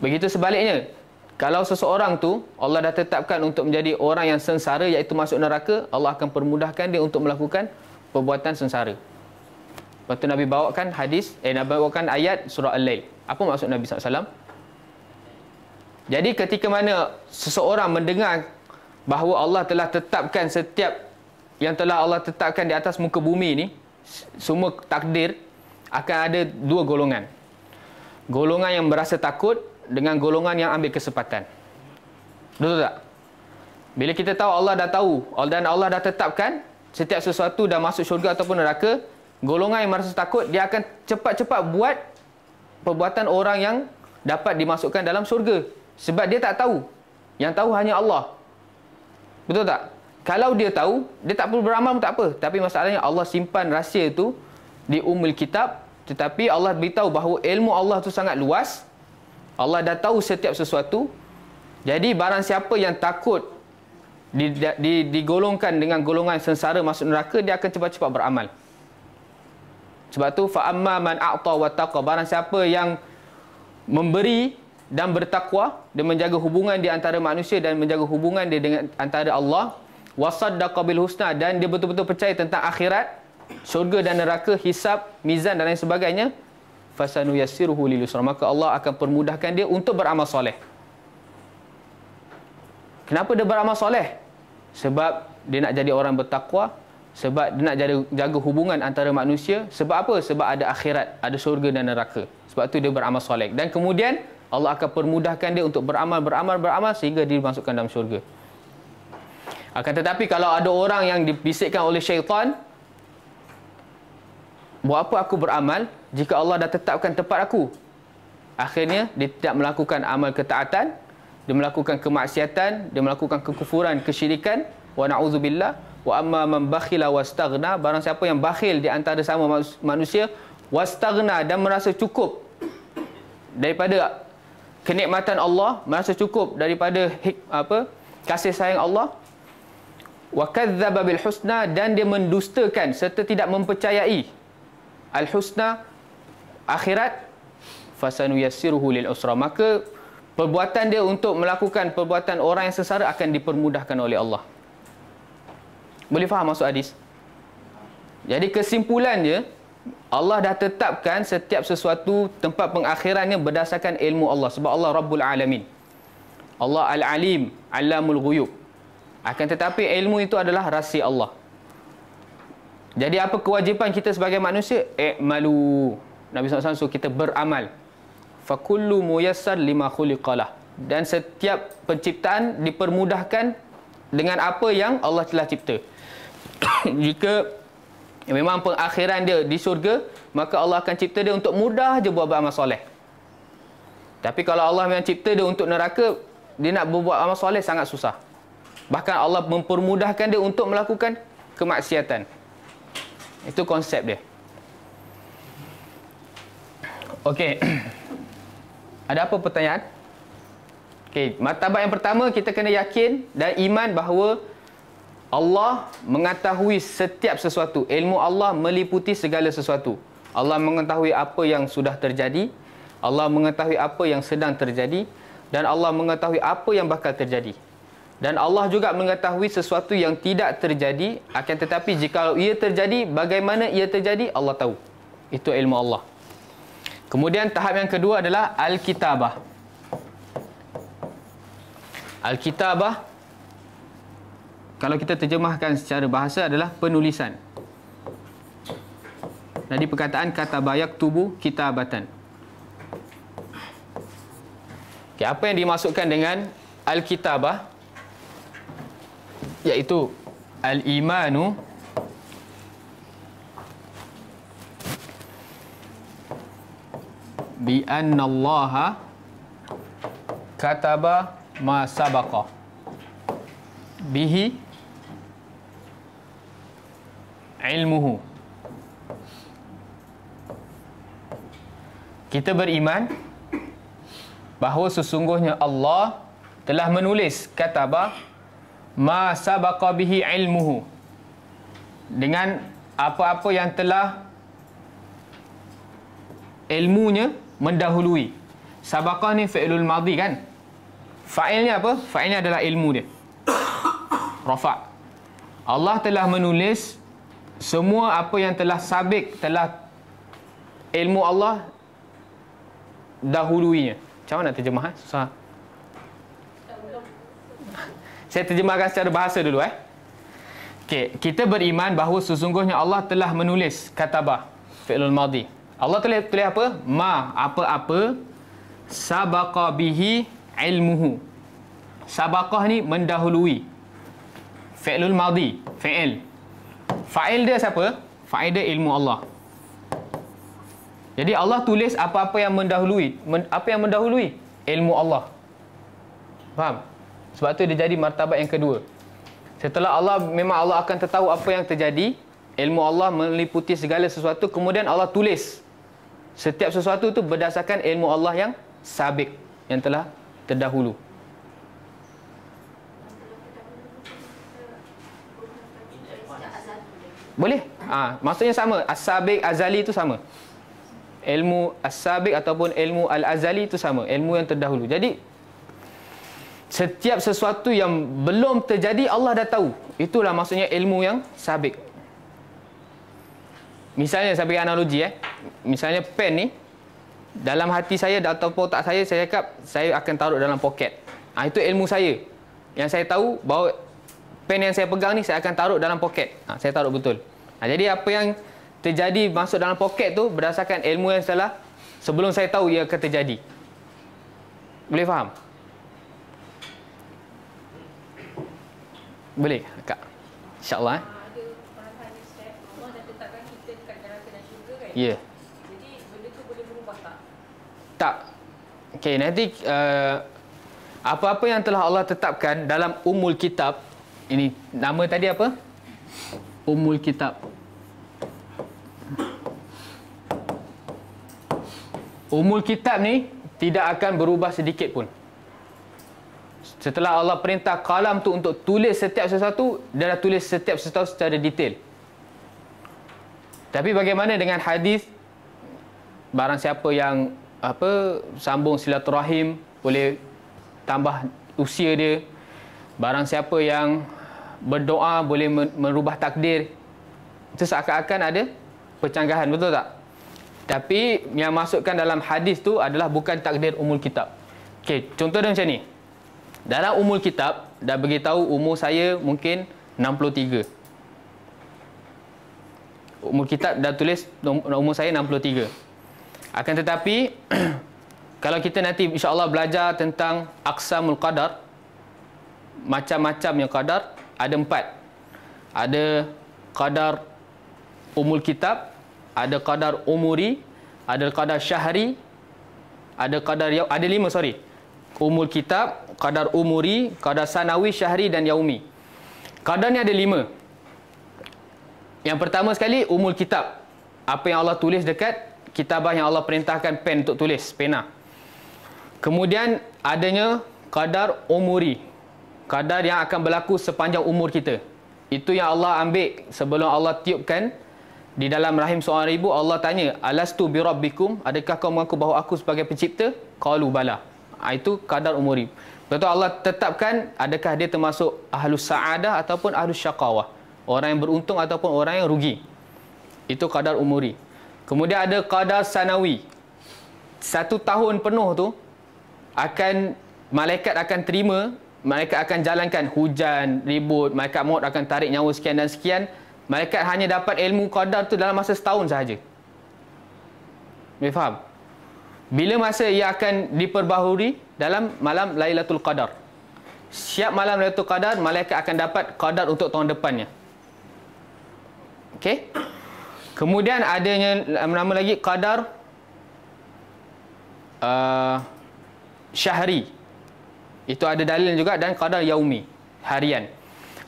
Begitu sebaliknya, kalau seseorang tu Allah dah tetapkan untuk menjadi orang yang sengsara iaitu masuk neraka, Allah akan permudahkan dia untuk melakukan perbuatan sengsara. Lepas tu Nabi bawakan hadis, eh Nabi bawakan ayat surah Al-Lail. Apa maksud Nabi SAW? Jadi ketika mana seseorang mendengar bahawa Allah telah tetapkan setiap yang telah Allah tetapkan di atas muka bumi ini, semua takdir akan ada dua golongan golongan yang berasa takut dengan golongan yang ambil kesempatan. Betul tak? Bila kita tahu Allah dah tahu dan Allah dah tetapkan setiap sesuatu dah masuk syurga ataupun neraka, golongan yang merasa takut dia akan cepat-cepat buat perbuatan orang yang dapat dimasukkan dalam syurga sebab dia tak tahu. Yang tahu hanya Allah. Betul tak? Kalau dia tahu, dia tak perlu beramal pun tak apa. Tapi masalahnya Allah simpan rahsia itu di umul kitab tetapi Allah beritahu bahawa ilmu Allah itu sangat luas. Allah dah tahu setiap sesuatu. Jadi barang siapa yang takut digolongkan dengan golongan sengsara masuk neraka, dia akan cepat-cepat beramal. Sebab tu fa'amma man a'ta wa taqa. Barang siapa yang memberi dan bertakwa, dia menjaga hubungan di antara manusia dan menjaga hubungan dia dengan antara Allah. Wasaddaqa bil husna dan dia betul-betul percaya tentang akhirat syurga dan neraka, hisap mizan dan lain sebagainya, fasanu yassiruhu lil Maka Allah akan permudahkan dia untuk beramal soleh. Kenapa dia beramal soleh? Sebab dia nak jadi orang bertakwa, sebab dia nak jaga, jaga hubungan antara manusia, sebab apa? Sebab ada akhirat, ada syurga dan neraka. Sebab tu dia beramal soleh. Dan kemudian Allah akan permudahkan dia untuk beramal, beramal, beramal sehingga dia dimasukkan dalam syurga. Akan tetapi kalau ada orang yang dibisikkan oleh syaitan, buat apa aku beramal jika Allah dah tetapkan tempat aku? Akhirnya, dia tidak melakukan amal ketaatan, dia melakukan kemaksiatan, dia melakukan kekufuran, kesyirikan. Wa na'udzubillah. Wa amma man bakhila wastagna. Barang siapa yang bakhil di antara sama manusia, wastagna dan merasa cukup daripada kenikmatan Allah, merasa cukup daripada apa kasih sayang Allah. Wa kazzaba bil husna dan dia mendustakan serta tidak mempercayai al-husna akhirat fasanu yassiruhu lil usra maka perbuatan dia untuk melakukan perbuatan orang yang sesara akan dipermudahkan oleh Allah boleh faham maksud hadis jadi kesimpulannya Allah dah tetapkan setiap sesuatu tempat pengakhirannya berdasarkan ilmu Allah sebab Allah Rabbul Alamin Allah Al-Alim Alamul Ghuyub akan tetapi ilmu itu adalah rahsia Allah jadi apa kewajipan kita sebagai manusia? Iqmalu. Nabi SAW suruh kita beramal. Fakullu muyassar lima khuliqalah. Dan setiap penciptaan dipermudahkan dengan apa yang Allah telah cipta. Jika memang pengakhiran dia di syurga, maka Allah akan cipta dia untuk mudah je buat amal soleh. Tapi kalau Allah memang cipta dia untuk neraka, dia nak buat amal soleh sangat susah. Bahkan Allah mempermudahkan dia untuk melakukan kemaksiatan. Itu konsep dia. Okey. Ada apa pertanyaan? Okey, martabat yang pertama kita kena yakin dan iman bahawa Allah mengetahui setiap sesuatu. Ilmu Allah meliputi segala sesuatu. Allah mengetahui apa yang sudah terjadi, Allah mengetahui apa yang sedang terjadi dan Allah mengetahui apa yang bakal terjadi. Dan Allah juga mengetahui sesuatu yang tidak terjadi akan tetapi jika ia terjadi bagaimana ia terjadi Allah tahu. Itu ilmu Allah. Kemudian tahap yang kedua adalah al-kitabah. Al-kitabah kalau kita terjemahkan secara bahasa adalah penulisan. Jadi perkataan kata bayak tubuh kitabatan. Okay, apa yang dimasukkan dengan al-kitabah? iaitu al-imanu bi anna Allah kataba ma sabaqa bihi ilmuhu kita beriman bahawa sesungguhnya Allah telah menulis kataba ma sabaqa bihi ilmuhu dengan apa-apa yang telah ilmunya mendahului sabaqa ni fi'lul madhi kan fa'ilnya apa fa'ilnya adalah ilmu dia rafa Allah telah menulis semua apa yang telah sabik telah ilmu Allah dahulunya macam mana terjemah susah saya terjemahkan secara bahasa dulu eh. Okay. Kita beriman bahawa sesungguhnya Allah telah menulis katabah. Fi'lul madhi. Allah telah tulis apa? Ma. Apa-apa. Sabaqa bihi ilmuhu. Sabaqah ni mendahului. Fi'lul madhi. Fi'l. Fa'il dia siapa? Fa'il dia ilmu Allah. Jadi Allah tulis apa-apa yang mendahului. apa yang mendahului? Ilmu Allah. Faham? Sebab tu dia jadi martabat yang kedua. Setelah Allah memang Allah akan tahu apa yang terjadi, ilmu Allah meliputi segala sesuatu, kemudian Allah tulis setiap sesuatu tu berdasarkan ilmu Allah yang sabik yang telah terdahulu. Boleh? Ah, ha, maksudnya sama. As-sabiq azali itu sama. Ilmu as-sabiq ataupun ilmu al-azali itu sama. Ilmu yang terdahulu. Jadi, setiap sesuatu yang belum terjadi Allah dah tahu. Itulah maksudnya ilmu yang sabik. Misalnya saya bagi analogi eh. Misalnya pen ni dalam hati saya atau otak saya saya cakap saya akan taruh dalam poket. ha, itu ilmu saya. Yang saya tahu bahawa pen yang saya pegang ni saya akan taruh dalam poket. Ha, saya taruh betul. Ha, jadi apa yang terjadi masuk dalam poket tu berdasarkan ilmu yang salah sebelum saya tahu ia akan terjadi. Boleh faham? Boleh, Kak. InsyaAllah. Eh. Kan? Ya. Yeah. Jadi benda tu boleh berubah tak? Tak. Okey, nanti uh, apa-apa yang telah Allah tetapkan dalam umul kitab ini nama tadi apa? Umul kitab. Umul kitab ni tidak akan berubah sedikit pun. Setelah Allah perintah kalam tu untuk tulis setiap sesuatu, dia dah tulis setiap sesuatu secara detail. Tapi bagaimana dengan hadis barang siapa yang apa sambung silaturahim boleh tambah usia dia. Barang siapa yang berdoa boleh merubah takdir. Itu seakan-akan ada percanggahan, betul tak? Tapi yang masukkan dalam hadis tu adalah bukan takdir umul kitab. Okey, contoh dia macam ni dalam umur kitab dah bagi tahu umur saya mungkin 63. Umur kitab dah tulis umur saya 63. Akan tetapi kalau kita nanti insya-Allah belajar tentang aqsamul qadar macam-macam yang qadar ada empat. Ada qadar umur kitab, ada qadar umuri, ada qadar syahri, ada qadar ada lima sorry. umur kitab, kadar umuri, kadar sanawi, syahri dan yaumi. Kadar ni ada lima. Yang pertama sekali, umul kitab. Apa yang Allah tulis dekat kitabah yang Allah perintahkan pen untuk tulis, pena. Kemudian adanya kadar umuri. Kadar yang akan berlaku sepanjang umur kita. Itu yang Allah ambil sebelum Allah tiupkan di dalam rahim seorang ibu Allah tanya alastu bi adakah kau mengaku bahawa aku sebagai pencipta Kalu bala ha, itu kadar umuri Tentu Allah tetapkan adakah dia termasuk ahlus sa'adah ataupun ahlus syaqawah. Orang yang beruntung ataupun orang yang rugi. Itu kadar umuri. Kemudian ada kadar sanawi. Satu tahun penuh tu akan malaikat akan terima, malaikat akan jalankan hujan, ribut, malaikat maut akan tarik nyawa sekian dan sekian. Malaikat hanya dapat ilmu kadar tu dalam masa setahun sahaja. Boleh faham? Bila masa ia akan diperbaharui, dalam malam Lailatul Qadar. Siap malam Lailatul Qadar, malaikat akan dapat qadar untuk tahun depannya. Okey. Kemudian adanya nama lagi qadar uh, syahri. Itu ada dalil juga dan qadar yaumi, harian.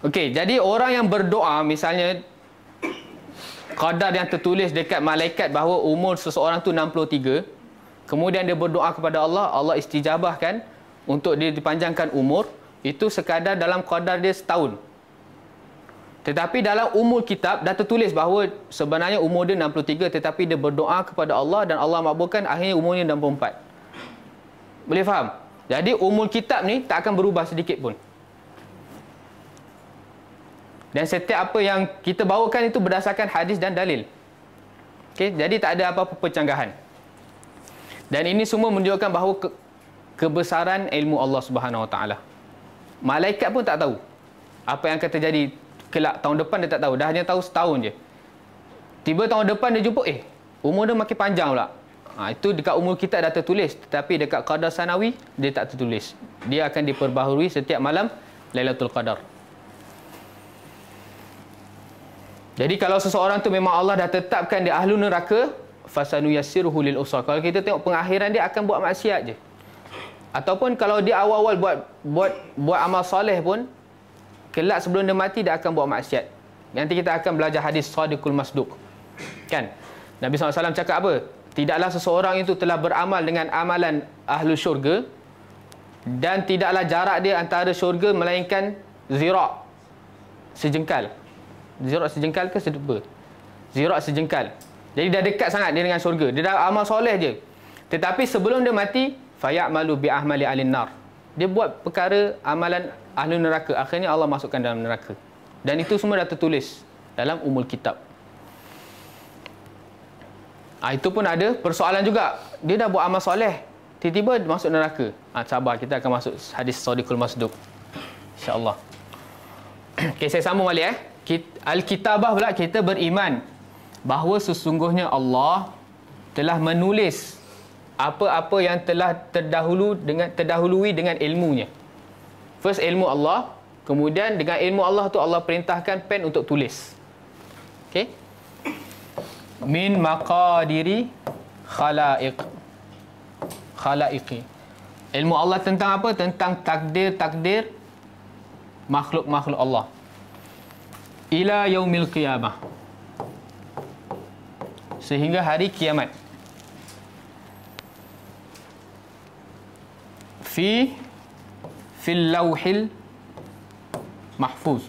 Okey, jadi orang yang berdoa misalnya qadar yang tertulis dekat malaikat bahawa umur seseorang tu 63, Kemudian dia berdoa kepada Allah, Allah istijabahkan untuk dia dipanjangkan umur. Itu sekadar dalam kadar dia setahun. Tetapi dalam umur kitab, dah tertulis bahawa sebenarnya umur dia 63 tetapi dia berdoa kepada Allah dan Allah makbulkan akhirnya umurnya 64. Boleh faham? Jadi umur kitab ni tak akan berubah sedikit pun. Dan setiap apa yang kita bawakan itu berdasarkan hadis dan dalil. Okay? Jadi tak ada apa-apa pencanggahan. -apa dan ini semua menunjukkan bahawa ke- kebesaran ilmu Allah Subhanahu Wa Taala. Malaikat pun tak tahu apa yang akan terjadi kelak tahun depan dia tak tahu. Dah hanya tahu setahun je. Tiba tahun depan dia jumpa, eh, umur dia makin panjang pula. Ha, itu dekat umur kita dah tertulis. Tetapi dekat Qadar Sanawi, dia tak tertulis. Dia akan diperbaharui setiap malam Lailatul Qadar. Jadi kalau seseorang tu memang Allah dah tetapkan dia ahlu neraka, fasanu yassirhu lil usra. Kalau kita tengok pengakhiran dia akan buat maksiat je. Ataupun kalau dia awal-awal buat buat buat amal soleh pun kelak sebelum dia mati dia akan buat maksiat. Nanti kita akan belajar hadis sadiqul masduq. Kan? Nabi SAW cakap apa? Tidaklah seseorang itu telah beramal dengan amalan ahlu syurga dan tidaklah jarak dia antara syurga melainkan zirak sejengkal. Zirak sejengkal ke sedepa? Zirak sejengkal. Jadi dah dekat sangat dia dengan syurga. Dia dah amal soleh je. Tetapi sebelum dia mati, fayakmalu bi ahmali alin nar. Dia buat perkara amalan ahli neraka. Akhirnya Allah masukkan dalam neraka. Dan itu semua dah tertulis dalam umul kitab. Ha, itu pun ada persoalan juga. Dia dah buat amal soleh. Tiba-tiba masuk neraka. Ha, sabar, kita akan masuk hadis Sadiqul Masduq. InsyaAllah. Okey, saya sambung balik. Eh. al pula kita beriman bahawa sesungguhnya Allah telah menulis apa-apa yang telah terdahulu dengan terdahului dengan ilmunya. First ilmu Allah, kemudian dengan ilmu Allah tu Allah perintahkan pen untuk tulis. Okey. Min maqadiri khalaiq. Khalaiqi. Ilmu Allah tentang apa? Tentang takdir-takdir makhluk-makhluk Allah. Ila yaumil qiyamah sehingga hari kiamat. Fi fil lauhil mahfuz.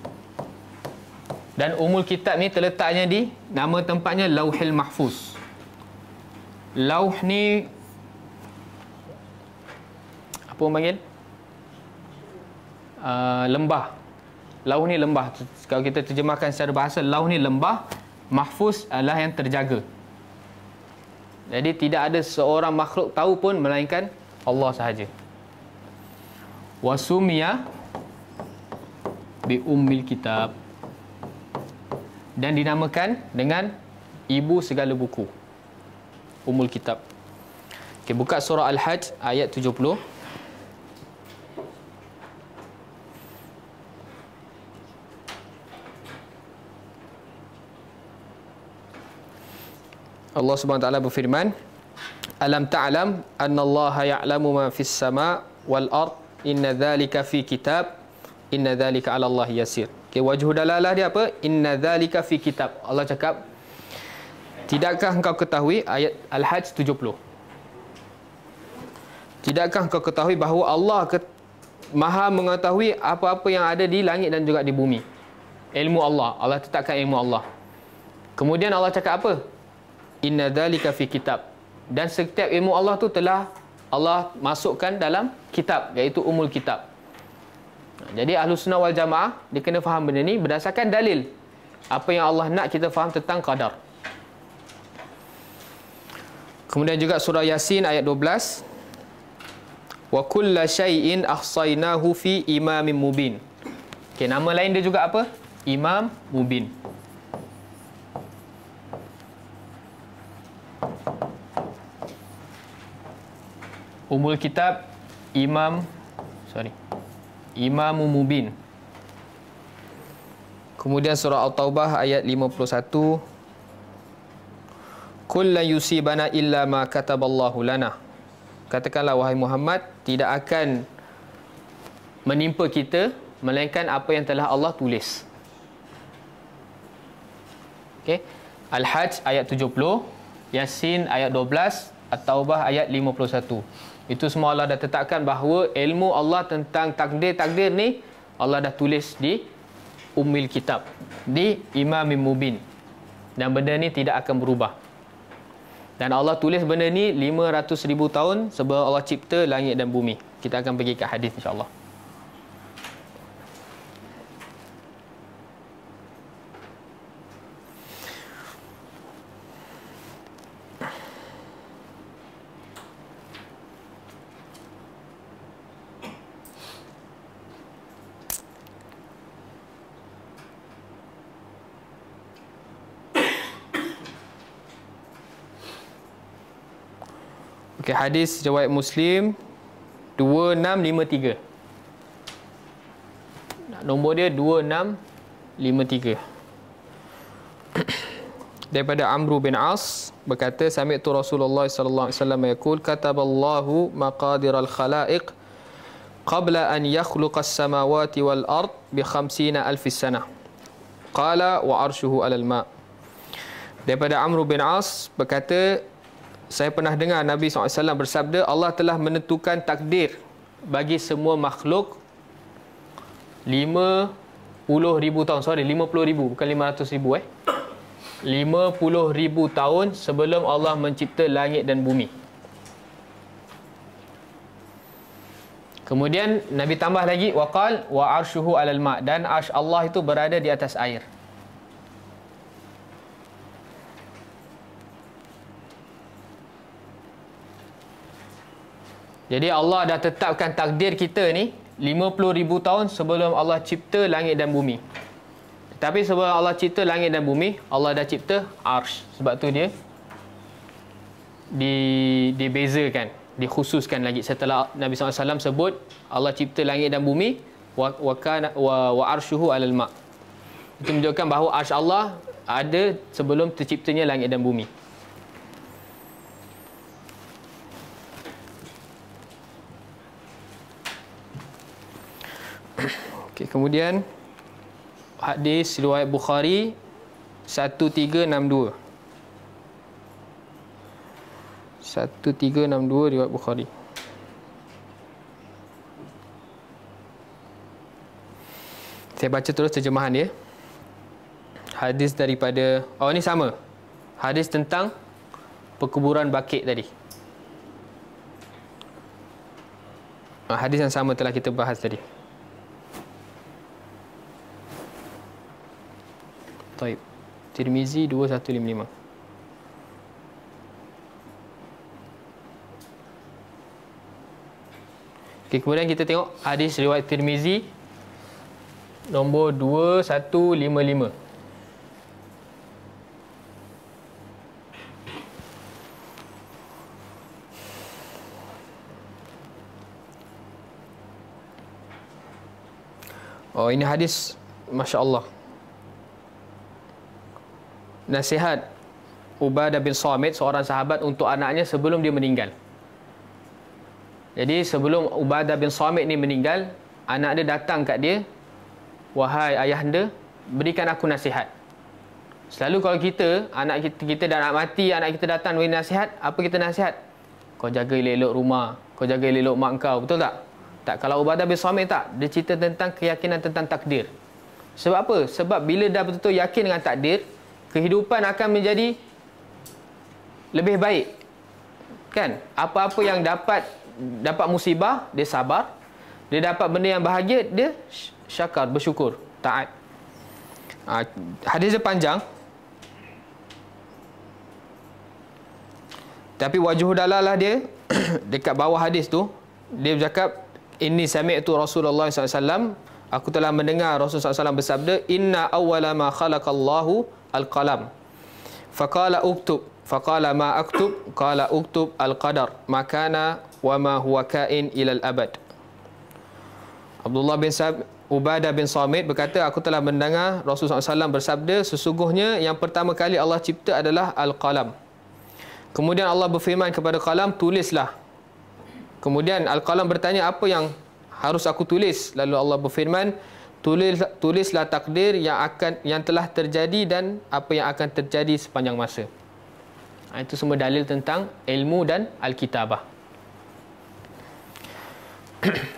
Dan umul kitab ni terletaknya di nama tempatnya lauhil mahfuz. Lauh ni apa orang panggil? Uh, lembah. Lauh ni lembah. Kalau kita terjemahkan secara bahasa, lauh ni lembah. Mahfuz adalah yang terjaga. Jadi tidak ada seorang makhluk tahu pun melainkan Allah sahaja. Wasumiya bi ummil kitab dan dinamakan dengan ibu segala buku. Ummul kitab. Okay, buka surah Al-Hajj ayat Allah Subhanahu taala berfirman Alam ta'lam anna Allah ya'lamu ma fis sama' wal ard inna dhalika fi kitab inna dhalika 'ala Allah yasir. Okay, wajhu dalalah dia apa? Inna dhalika fi kitab. Allah cakap Tidakkah engkau ketahui ayat Al-Hajj 70? Tidakkah engkau ketahui bahawa Allah ke- Maha mengetahui apa-apa yang ada di langit dan juga di bumi. Ilmu Allah, Allah tetapkan ilmu Allah. Kemudian Allah cakap apa? inna dhalika fi kitab dan setiap ilmu Allah tu telah Allah masukkan dalam kitab iaitu umul kitab jadi ahlu sunnah wal jamaah dia kena faham benda ni berdasarkan dalil apa yang Allah nak kita faham tentang qadar kemudian juga surah yasin ayat 12 wa kulla shay'in ahsaynahu fi imamin mubin okay, nama lain dia juga apa imam mubin Umul Kitab Imam sorry Imam Mubin. Kemudian surah Al-Taubah ayat 51 Kul la yusibana illa ma kataballahu lana. Katakanlah wahai Muhammad tidak akan menimpa kita melainkan apa yang telah Allah tulis. Okey. Al-Hajj ayat 70, Yasin ayat 12, At-Taubah ayat 51. Itu semua Allah dah tetapkan bahawa ilmu Allah tentang takdir-takdir ni Allah dah tulis di Ummil Kitab di Imam Mubin. Dan benda ni tidak akan berubah. Dan Allah tulis benda ni ribu tahun sebelum Allah cipta langit dan bumi. Kita akan pergi ke hadis insyaallah. hadis riwayat Muslim 2653. Nombor dia 2653. Daripada Amru bin As berkata sami' tu Rasulullah sallallahu alaihi wasallam yaqul kataballlahu maqadir al-khalaiq qabla an yakhluq as-samawati wal ard bi 50,000 alf sana. Qala wa arshuhu al-ma. Daripada Amru bin As berkata saya pernah dengar Nabi SAW bersabda, Allah telah menentukan takdir bagi semua makhluk 50 ribu tahun. Sorry, 50 ribu. Bukan 500 ribu eh. 50 ribu tahun sebelum Allah mencipta langit dan bumi. Kemudian Nabi tambah lagi waqal wa arshuhu alal ma dan arsh Allah itu berada di atas air. Jadi Allah dah tetapkan takdir kita ni ribu tahun sebelum Allah cipta langit dan bumi. Tapi sebelum Allah cipta langit dan bumi, Allah dah cipta arsh. Sebab tu dia di, dibezakan, dikhususkan lagi. Setelah Nabi SAW sebut Allah cipta langit dan bumi, wa, wa, wa, wa arshuhu alal ma' Itu menunjukkan bahawa arsh Allah ada sebelum terciptanya langit dan bumi. Okey, kemudian hadis riwayat Bukhari 1362. 1362 riwayat Bukhari. Saya baca terus terjemahan dia. Ya. Hadis daripada oh ini sama. Hadis tentang perkuburan bakit tadi. Ah, hadis yang sama telah kita bahas tadi. Taib Tirmizi 2155 okay, Kemudian kita tengok hadis riwayat Tirmizi Nombor 2155 Oh ini hadis Masya Allah nasihat Ubadah bin Samit seorang sahabat untuk anaknya sebelum dia meninggal. Jadi sebelum Ubadah bin Samit ni meninggal, anak dia datang kat dia, "Wahai ayah anda berikan aku nasihat." Selalu kalau kita, anak kita, kita dah nak mati, anak kita datang beri nasihat, apa kita nasihat? Kau jaga elok-elok rumah, kau jaga elok-elok mak kau, betul tak? Tak kalau Ubadah bin Samit tak, dia cerita tentang keyakinan tentang takdir. Sebab apa? Sebab bila dah betul-betul yakin dengan takdir, kehidupan akan menjadi lebih baik. Kan? Apa-apa yang dapat dapat musibah, dia sabar. Dia dapat benda yang bahagia, dia syakar, bersyukur, taat. Ha, hadis dia panjang. Tapi wajuh dalalah dia dekat bawah hadis tu, dia bercakap ini tu Rasulullah SAW Aku telah mendengar Rasulullah SAW bersabda Inna awalama khalaqallahu al-qalam. Faqala uktub. Faqala ma aktub. Qala uktub al-qadar. Makana wa ma huwa kain ila al-abad. Abdullah bin Sab Ubadah bin Samit berkata, Aku telah mendengar Rasulullah SAW bersabda, Sesungguhnya yang pertama kali Allah cipta adalah Al-Qalam. Kemudian Allah berfirman kepada Qalam, Tulislah. Kemudian Al-Qalam bertanya, Apa yang harus aku tulis? Lalu Allah berfirman, tulis tulislah takdir yang akan yang telah terjadi dan apa yang akan terjadi sepanjang masa ha, itu semua dalil tentang ilmu dan alkitabah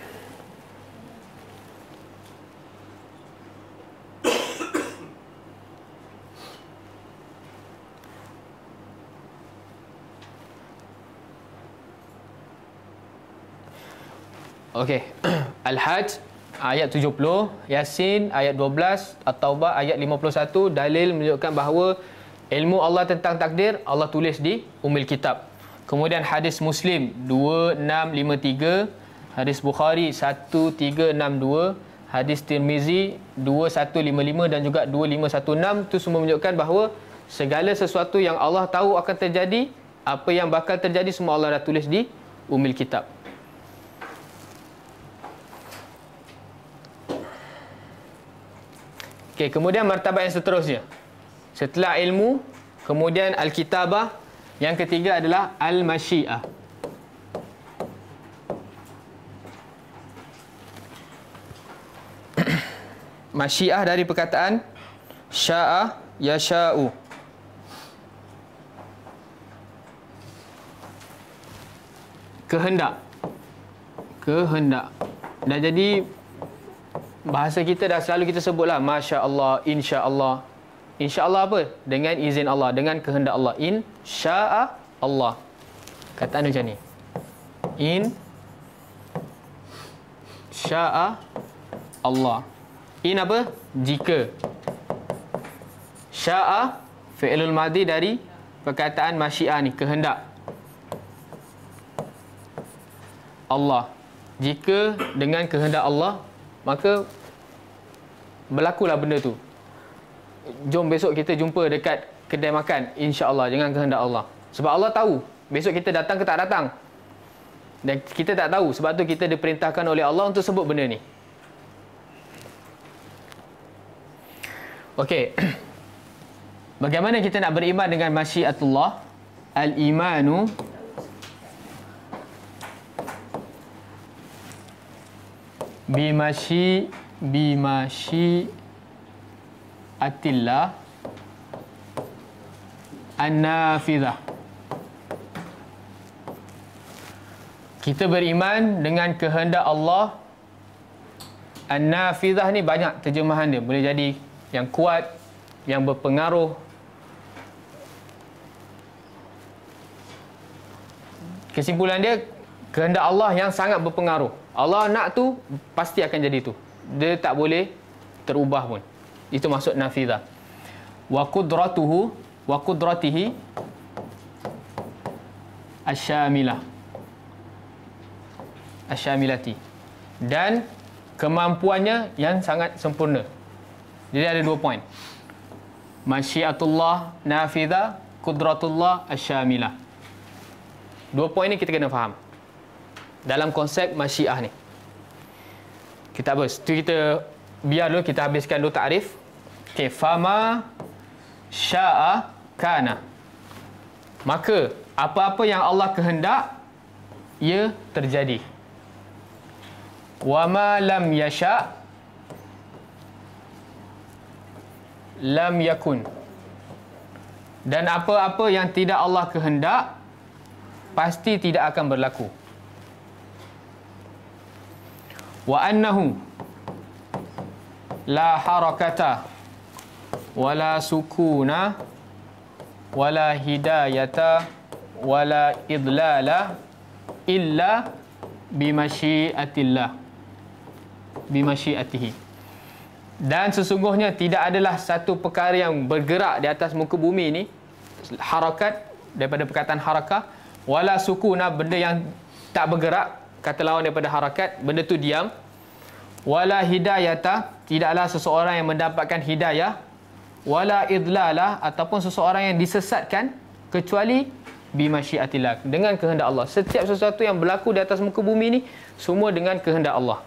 Okey, Al-Hajj ayat 70, Yasin ayat 12, At-Taubah ayat 51 dalil menunjukkan bahawa ilmu Allah tentang takdir Allah tulis di Umil Kitab. Kemudian hadis Muslim 2653, hadis Bukhari 1362, hadis Tirmizi 2155 dan juga 2516 itu semua menunjukkan bahawa segala sesuatu yang Allah tahu akan terjadi, apa yang bakal terjadi semua Allah dah tulis di Umil Kitab. Okey, kemudian martabat yang seterusnya. Setelah ilmu, kemudian al-kitabah, yang ketiga adalah al-masyiah. masyiah dari perkataan sya'a yasha'u. Kehendak. Kehendak. Dah jadi bahasa kita dah selalu kita sebutlah masya Allah insya Allah insya Allah apa dengan izin Allah dengan kehendak Allah insya Allah kata anda macam ni in sya Allah in apa jika sya fi'lul madi dari perkataan masyia ni kehendak Allah jika dengan kehendak Allah maka berlakulah benda tu jom besok kita jumpa dekat kedai makan insya Allah. jangan kehendak Allah sebab Allah tahu besok kita datang ke tak datang dan kita tak tahu sebab tu kita diperintahkan oleh Allah untuk sebut benda ni Okey. Bagaimana kita nak beriman dengan masyiatullah? Al-imanu bimashi bimashi atillah an-nafidah kita beriman dengan kehendak Allah an-nafidah ni banyak terjemahan dia boleh jadi yang kuat yang berpengaruh kesimpulan dia kehendak Allah yang sangat berpengaruh Allah nak tu pasti akan jadi tu. Dia tak boleh terubah pun. Itu maksud nafidah. Wa qudratuhu wa qudratihi asyamilah. Asyamilati. Dan kemampuannya yang sangat sempurna. Jadi ada dua poin. Masyiatullah nafidah, qudratullah asyamilah. Dua poin ni kita kena faham dalam konsep masyiah ni. Kita apa? Itu kita biar dulu kita habiskan dulu takrif. Okey, fama sya'a kana. Maka apa-apa yang Allah kehendak ia terjadi. Wa ma lam yasha lam yakun. Dan apa-apa yang tidak Allah kehendak pasti tidak akan berlaku wa annahu la harakata wala sukuna wala hidayata wala idlala illa bimasyiatillah bimasyiatihi dan sesungguhnya tidak adalah satu perkara yang bergerak di atas muka bumi ini harakat daripada perkataan harakah wala sukuna benda yang tak bergerak kata lawan daripada harakat benda tu diam wala hidayata tidaklah seseorang yang mendapatkan hidayah wala idlala ataupun seseorang yang disesatkan kecuali bimasyiatillah dengan kehendak Allah setiap sesuatu yang berlaku di atas muka bumi ini, semua dengan kehendak Allah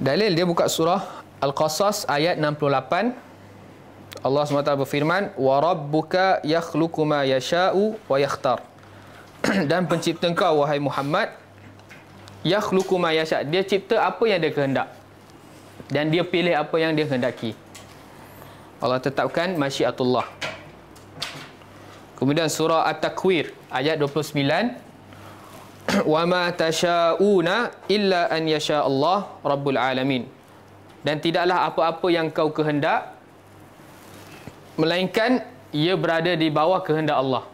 Dalil dia buka surah Al-Qasas ayat 68 Allah SWT berfirman wa rabbuka yakhluqu ma yasha'u wa yakhtar dan pencipta engkau wahai Muhammad yakhluqu ma yasha' dia cipta apa yang dia kehendak dan dia pilih apa yang dia hendaki Allah tetapkan masyiatullah kemudian surah at-takwir ayat 29 wa ma tasha'una illa an yasha' Allah rabbul alamin dan tidaklah apa-apa yang kau kehendak melainkan ia berada di bawah kehendak Allah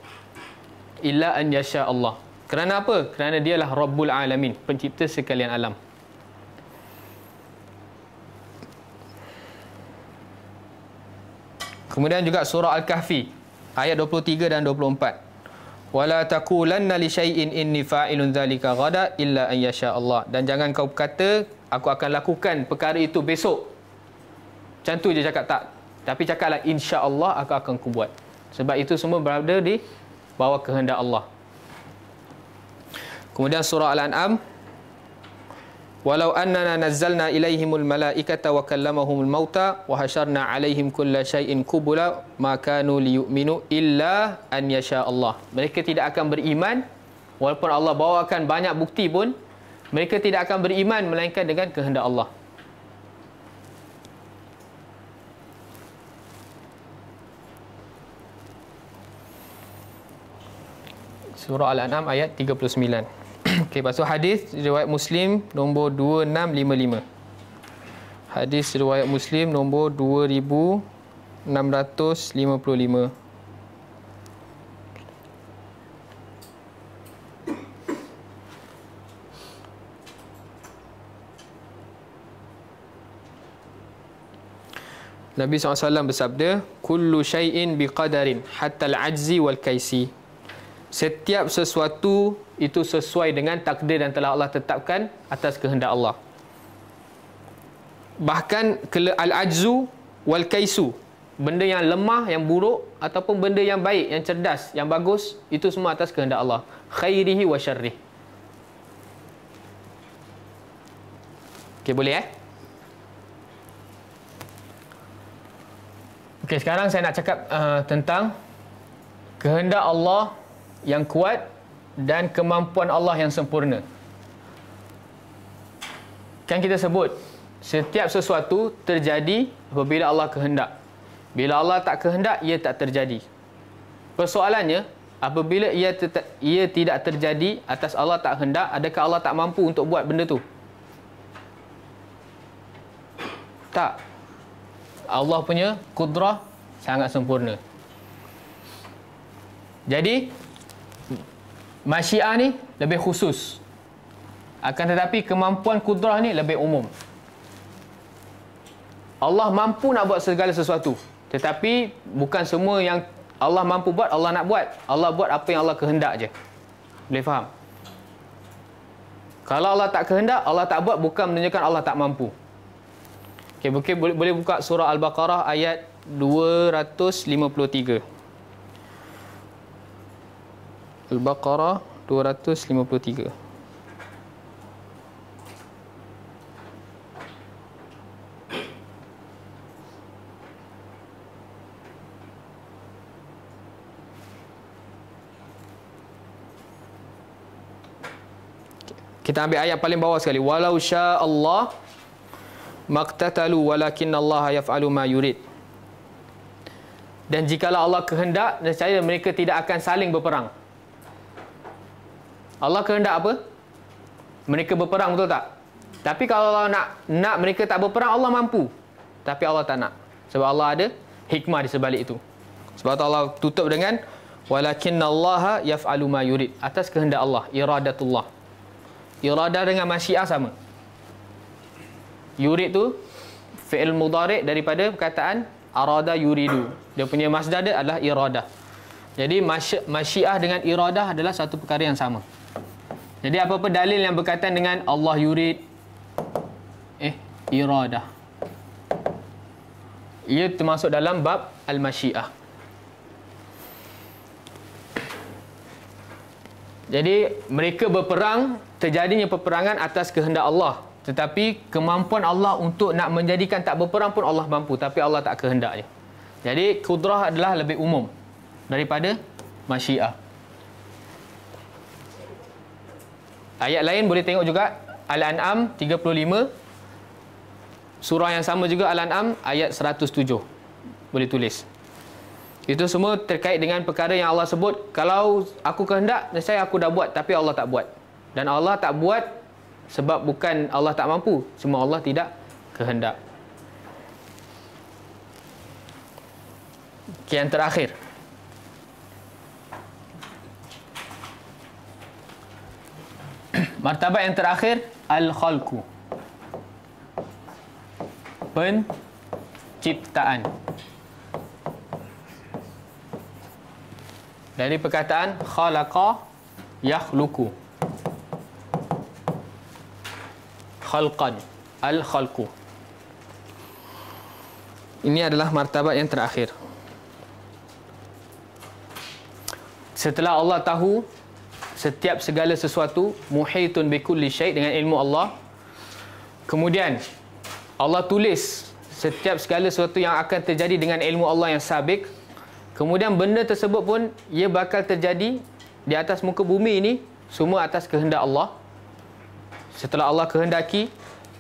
illa an yasha Allah kerana apa kerana dialah rabbul alamin pencipta sekalian alam kemudian juga surah al-kahfi ayat 23 dan 24 wala taqulanna li shay'in inni fa'ilun zalika ghada illa an yasha Allah dan jangan kau kata aku akan lakukan perkara itu besok Cantu je cakap tak tapi cakaplah insya-Allah aku akan ku buat. Sebab itu semua berada di bawah kehendak Allah. Kemudian surah Al-An'am Walau annana nazzalna ilaihimul malaikata wa kallamahumul mauta wa hasharna alaihim kulla shay'in kubula ma kanu liyu'minu illa an yasha Allah. Mereka tidak akan beriman walaupun Allah bawakan banyak bukti pun mereka tidak akan beriman melainkan dengan kehendak Allah. surah Al-An'am ayat 39. Okey, pasal hadis riwayat Muslim nombor 2655. Hadis riwayat Muslim nombor 2655. Nabi SAW bersabda, Kullu syai'in biqadarin hatta al-ajzi wal-kaisi setiap sesuatu itu sesuai dengan takdir dan telah Allah tetapkan atas kehendak Allah. Bahkan al-ajzu wal kaisu, benda yang lemah yang buruk ataupun benda yang baik yang cerdas yang bagus itu semua atas kehendak Allah. Khairihi wa syarrih. Okey boleh eh? Okey sekarang saya nak cakap uh, tentang kehendak Allah yang kuat dan kemampuan Allah yang sempurna. Kan kita sebut, setiap sesuatu terjadi apabila Allah kehendak. Bila Allah tak kehendak, ia tak terjadi. Persoalannya, apabila ia, ia tidak terjadi atas Allah tak hendak, adakah Allah tak mampu untuk buat benda tu? Tak. Allah punya kudrah sangat sempurna. Jadi, Masyiah ni lebih khusus. Akan tetapi kemampuan kudrah ni lebih umum. Allah mampu nak buat segala sesuatu. Tetapi bukan semua yang Allah mampu buat, Allah nak buat. Allah buat apa yang Allah kehendak je. Boleh faham? Kalau Allah tak kehendak, Allah tak buat bukan menunjukkan Allah tak mampu. Okey, okay, boleh, boleh buka surah Al-Baqarah ayat 253. Al-Baqarah 253. Kita ambil ayat paling bawah sekali. Walau sya Allah maqtatalu walakin Allah yaf'alu ma yurid. Dan jikalau Allah kehendak, nescaya mereka tidak akan saling berperang. Allah kehendak apa? Mereka berperang betul tak? Tapi kalau Allah nak nak mereka tak berperang Allah mampu. Tapi Allah tak nak. Sebab Allah ada hikmah di sebalik itu. Sebab itu Allah tutup dengan walakinallaha yaf'alu ma yurid atas kehendak Allah, iradatullah. Irada dengan masyiah sama. Yurid tu fi'il mudhari' daripada perkataan arada yuridu. Dia punya masdar dia adalah irada. Jadi masyiah dengan iradah adalah satu perkara yang sama. Jadi apa-apa dalil yang berkaitan dengan Allah yurid eh iradah. Ia termasuk dalam bab al-masyiah. Jadi mereka berperang terjadinya peperangan atas kehendak Allah. Tetapi kemampuan Allah untuk nak menjadikan tak berperang pun Allah mampu. Tapi Allah tak kehendaknya. Jadi kudrah adalah lebih umum daripada masyiah. Ayat lain boleh tengok juga Al-An'am 35 Surah yang sama juga Al-An'am ayat 107 Boleh tulis Itu semua terkait dengan perkara yang Allah sebut Kalau aku kehendak, saya aku dah buat Tapi Allah tak buat Dan Allah tak buat sebab bukan Allah tak mampu Semua Allah tidak kehendak Okay, yang terakhir Martabat yang terakhir Al-Khalku Penciptaan Dari perkataan Khalaqa Yakhluku Khalqan Al-Khalku Ini adalah martabat yang terakhir Setelah Allah tahu setiap segala sesuatu muhitun bi kulli syai dengan ilmu Allah. Kemudian Allah tulis setiap segala sesuatu yang akan terjadi dengan ilmu Allah yang sabik. Kemudian benda tersebut pun ia bakal terjadi di atas muka bumi ini semua atas kehendak Allah. Setelah Allah kehendaki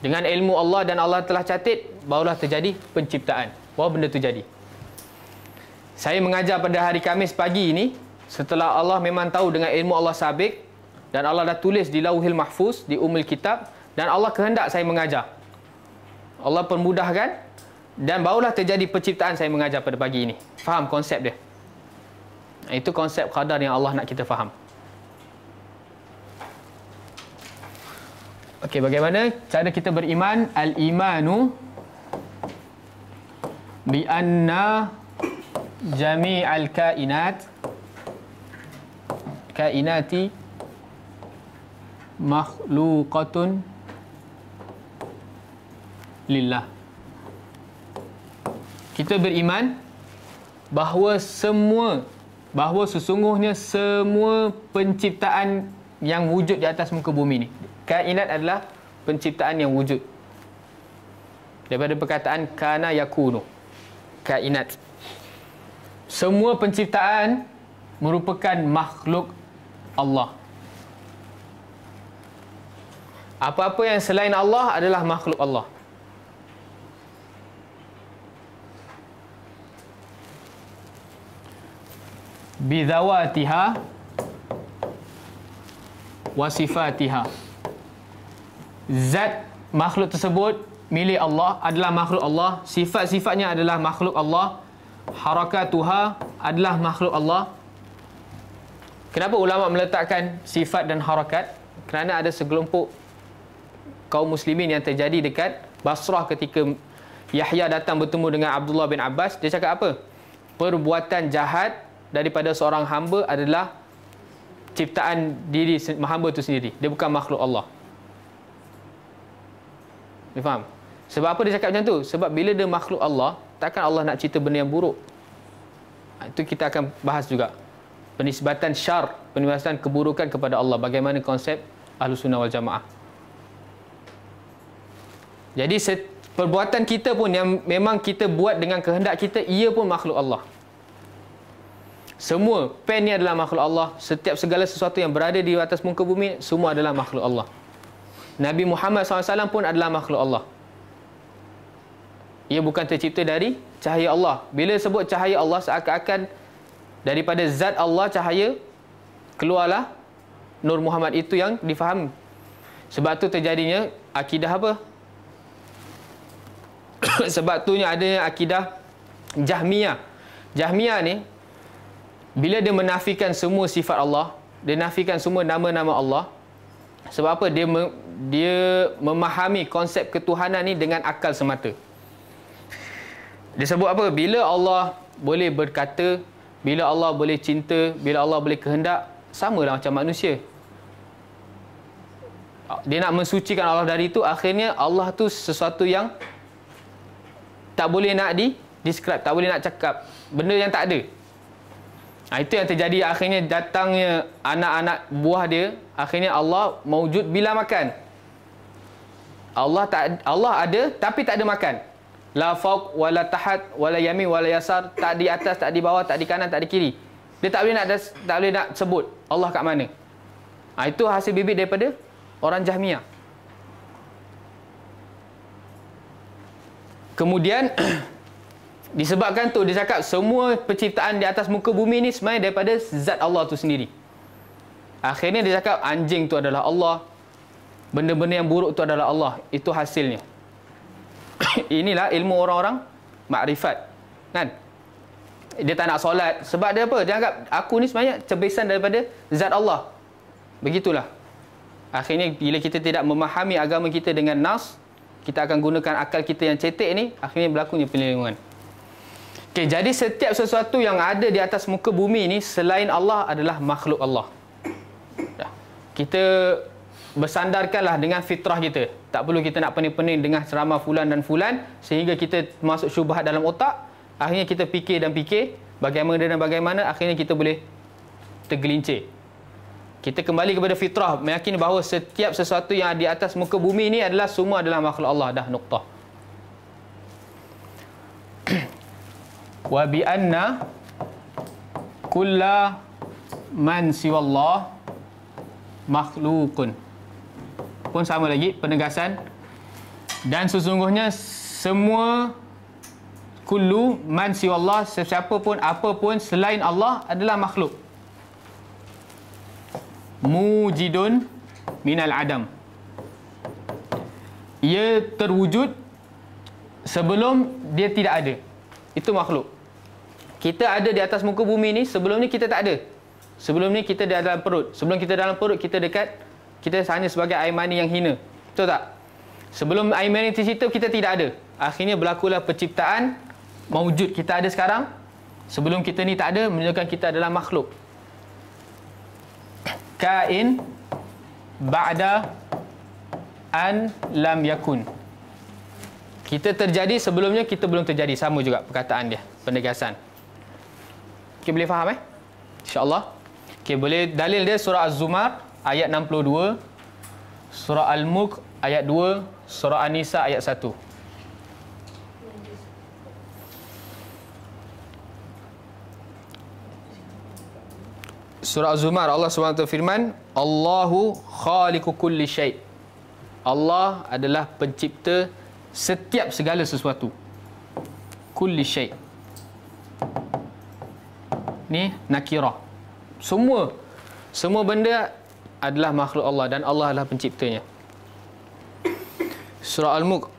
dengan ilmu Allah dan Allah telah catat barulah terjadi penciptaan. Bahawa benda itu jadi. Saya mengajar pada hari Kamis pagi ini Setelah Allah memang tahu dengan ilmu Allah sabik dan Allah dah tulis di Lauhil Mahfuz di Ummul Kitab dan Allah kehendak saya mengajar. Allah permudahkan dan barulah terjadi penciptaan saya mengajar pada pagi ini. Faham konsep dia? Itu konsep qadar yang Allah nak kita faham. Okey, bagaimana cara kita beriman? Al-imanu bi anna al kainat kainati makhluqatun lillah kita beriman bahawa semua bahawa sesungguhnya semua penciptaan yang wujud di atas muka bumi ni kainat adalah penciptaan yang wujud daripada perkataan kana yakunu kainat semua penciptaan merupakan makhluk Allah. Apa-apa yang selain Allah adalah makhluk Allah. Bidawatiha wasifatiha. Zat makhluk tersebut milik Allah adalah makhluk Allah. Sifat-sifatnya adalah makhluk Allah. Harakatuha adalah makhluk Allah. Kenapa ulama meletakkan sifat dan harakat? Kerana ada segelompok kaum muslimin yang terjadi dekat Basrah ketika Yahya datang bertemu dengan Abdullah bin Abbas, dia cakap apa? Perbuatan jahat daripada seorang hamba adalah ciptaan diri hamba itu sendiri. Dia bukan makhluk Allah. Dia faham? Sebab apa dia cakap macam tu? Sebab bila dia makhluk Allah, takkan Allah nak cerita benda yang buruk. Ha, itu kita akan bahas juga penisbatan syar, penisbatan keburukan kepada Allah. Bagaimana konsep Ahlus Sunnah wal Jamaah? Jadi perbuatan kita pun yang memang kita buat dengan kehendak kita, ia pun makhluk Allah. Semua pen ni adalah makhluk Allah. Setiap segala sesuatu yang berada di atas muka bumi, semua adalah makhluk Allah. Nabi Muhammad SAW pun adalah makhluk Allah. Ia bukan tercipta dari cahaya Allah. Bila sebut cahaya Allah, seakan-akan daripada zat Allah cahaya keluarlah Nur Muhammad itu yang difaham Sebab tu terjadinya akidah apa? Sebab tu adanya akidah Jahmiyah. Jahmiyah ni bila dia menafikan semua sifat Allah, dia nafikan semua nama-nama Allah. Sebab apa? Dia me, dia memahami konsep ketuhanan ni dengan akal semata. Dia sebut apa? Bila Allah boleh berkata bila Allah boleh cinta, bila Allah boleh kehendak, sama lah macam manusia. Dia nak mensucikan Allah dari itu, akhirnya Allah tu sesuatu yang tak boleh nak di describe, tak boleh nak cakap. Benda yang tak ada. Nah ha, itu yang terjadi akhirnya datangnya anak-anak buah dia, akhirnya Allah mewujud bila makan. Allah tak Allah ada tapi tak ada makan. La fauq wala tahat wala yamin wala yasar, tak di atas, tak di bawah, tak di kanan, tak di kiri. Dia tak boleh nak tak boleh nak sebut Allah kat mana. Ha, itu hasil bibit daripada orang Jahmiyah. Kemudian disebabkan tu dia cakap semua penciptaan di atas muka bumi ni semuanya daripada zat Allah tu sendiri. Akhirnya dia cakap anjing tu adalah Allah. Benda-benda yang buruk tu adalah Allah. Itu hasilnya. inilah ilmu orang-orang makrifat kan dia tak nak solat sebab dia apa dia anggap aku ni sebenarnya cebisan daripada zat Allah begitulah akhirnya bila kita tidak memahami agama kita dengan nas kita akan gunakan akal kita yang cetek ni akhirnya berlakunya penyelewengan Okay, jadi setiap sesuatu yang ada di atas muka bumi ni selain Allah adalah makhluk Allah. Kita bersandarkanlah dengan fitrah kita. Tak perlu kita nak pening-pening dengan ceramah fulan dan fulan sehingga kita masuk syubhat dalam otak. Akhirnya kita fikir dan fikir bagaimana dan bagaimana akhirnya kita boleh tergelincir. Kita kembali kepada fitrah meyakini bahawa setiap sesuatu yang ada di atas muka bumi ini adalah semua adalah makhluk Allah dah nuktah. Wa bi anna kullu man siwallah makhlukun pun sama lagi penegasan dan sesungguhnya semua kullu man si Allah sesiapa pun apa pun selain Allah adalah makhluk mujidun minal adam ia terwujud sebelum dia tidak ada itu makhluk kita ada di atas muka bumi ni sebelum ni kita tak ada sebelum ni kita dalam perut sebelum kita dalam perut kita dekat kita hanya sebagai air yang hina. Betul tak? Sebelum air mani tercipta, kita tidak ada. Akhirnya berlakulah penciptaan mewujud kita ada sekarang. Sebelum kita ni tak ada, menunjukkan kita adalah makhluk. Kain ba'da an lam yakun. Kita terjadi sebelumnya kita belum terjadi. Sama juga perkataan dia, penegasan. Okey boleh faham eh? Insya-Allah. Okey boleh dalil dia surah Az-Zumar ayat 62 Surah Al-Mulk ayat 2 Surah An-Nisa ayat 1 Surah Az-Zumar Allah SWT firman Allahu khaliku kulli syait Allah adalah pencipta setiap segala sesuatu Kulli syait Ni nakira Semua Semua benda adalah makhluk Allah dan Allah adalah penciptanya. Surah Al-Mulk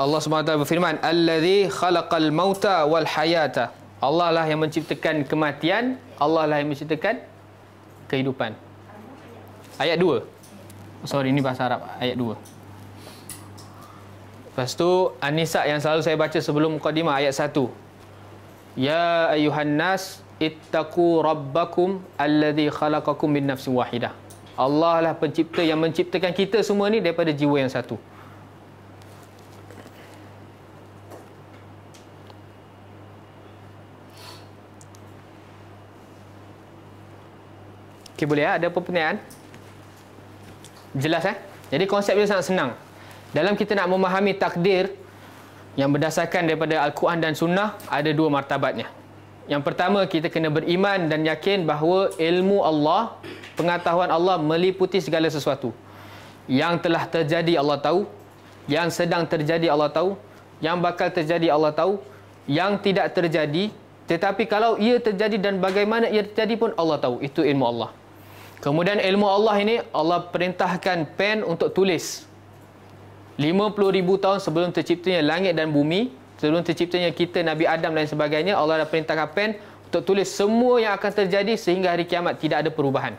Allah SWT berfirman Alladhi khalaqal mauta wal hayata Allah lah yang menciptakan kematian Allah lah yang menciptakan kehidupan Ayat 2 Sorry, ini bahasa Arab Ayat 2 Lepas tu Anisa yang selalu saya baca sebelum Muqaddimah Ayat 1 Ya ayuhannas Ittaku rabbakum Alladhi khalaqakum min nafsi wahidah Allah lah pencipta yang menciptakan kita semua ni daripada jiwa yang satu. Okey boleh ah? Ada apa pertanyaan? Jelas eh? Jadi konsep dia sangat senang. Dalam kita nak memahami takdir yang berdasarkan daripada Al-Quran dan Sunnah, ada dua martabatnya. Yang pertama kita kena beriman dan yakin bahawa ilmu Allah, pengetahuan Allah meliputi segala sesuatu. Yang telah terjadi Allah tahu, yang sedang terjadi Allah tahu, yang bakal terjadi Allah tahu, yang tidak terjadi tetapi kalau ia terjadi dan bagaimana ia terjadi pun Allah tahu. Itu ilmu Allah. Kemudian ilmu Allah ini Allah perintahkan pen untuk tulis. 50,000 tahun sebelum terciptanya langit dan bumi, sebelum terciptanya kita Nabi Adam dan sebagainya Allah dah perintah pen untuk tulis semua yang akan terjadi sehingga hari kiamat tidak ada perubahan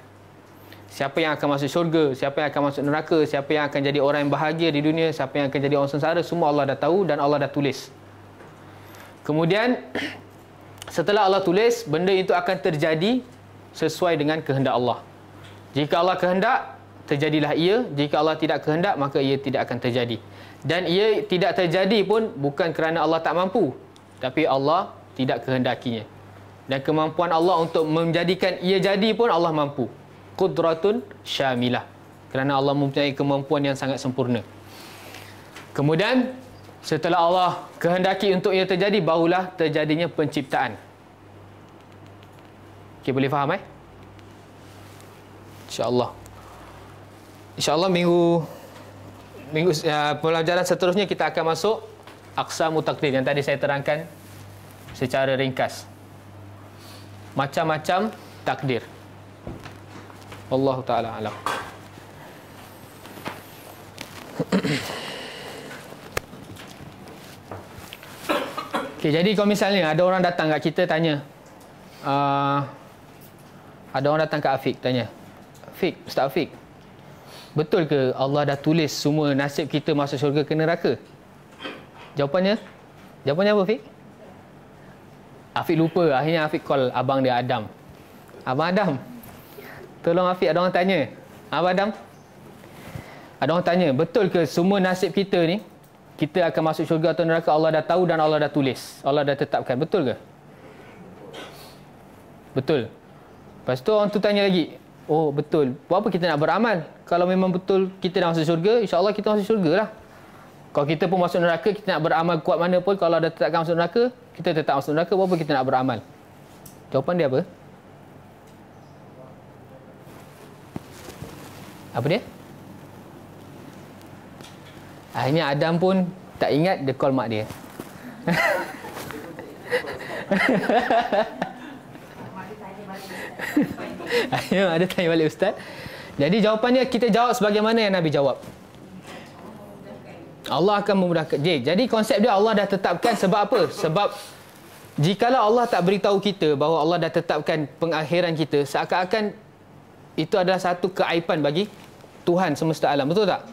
siapa yang akan masuk syurga siapa yang akan masuk neraka siapa yang akan jadi orang yang bahagia di dunia siapa yang akan jadi orang sengsara semua Allah dah tahu dan Allah dah tulis kemudian setelah Allah tulis benda itu akan terjadi sesuai dengan kehendak Allah jika Allah kehendak terjadilah ia jika Allah tidak kehendak maka ia tidak akan terjadi dan ia tidak terjadi pun bukan kerana Allah tak mampu. Tapi Allah tidak kehendakinya. Dan kemampuan Allah untuk menjadikan ia jadi pun Allah mampu. Qudratun syamilah. Kerana Allah mempunyai kemampuan yang sangat sempurna. Kemudian, setelah Allah kehendaki untuk ia terjadi, barulah terjadinya penciptaan. Okey, boleh faham eh? InsyaAllah. InsyaAllah minggu minggu uh, pelajaran seterusnya kita akan masuk aksa mutakdir yang tadi saya terangkan secara ringkas. Macam-macam takdir. Allah taala alam. Okay, jadi kalau misalnya ada orang datang kat kita tanya uh, ada orang datang kat Afiq tanya Afiq, Ustaz Afiq, Betul ke Allah dah tulis semua nasib kita masuk syurga ke neraka? Jawapannya? Jawapannya apa, Fik? Afiq lupa. Akhirnya Afiq call abang dia Adam. Abang Adam. Tolong Afiq ada orang tanya. Abang Adam. Ada orang tanya, betul ke semua nasib kita ni kita akan masuk syurga atau neraka Allah dah tahu dan Allah dah tulis. Allah dah tetapkan. Betul ke? Betul. Lepas tu orang tu tanya lagi, Oh betul. Buat apa kita nak beramal? Kalau memang betul kita dah masuk syurga, insya-Allah kita masuk syurga lah. Kalau kita pun masuk neraka, kita nak beramal kuat mana pun kalau dah tetapkan masuk neraka, kita tetap masuk neraka, buat apa kita nak beramal? Jawapan dia apa? Apa dia? Akhirnya Adam pun tak ingat dia call mak dia. ada tanya balik ustaz. Jadi jawapannya kita jawab sebagaimana yang Nabi jawab. Allah akan memudahkan. Jadi konsep dia Allah dah tetapkan sebab apa? Sebab jikalau Allah tak beritahu kita bahawa Allah dah tetapkan pengakhiran kita, seakan-akan itu adalah satu keaiban bagi Tuhan semesta alam. Betul tak?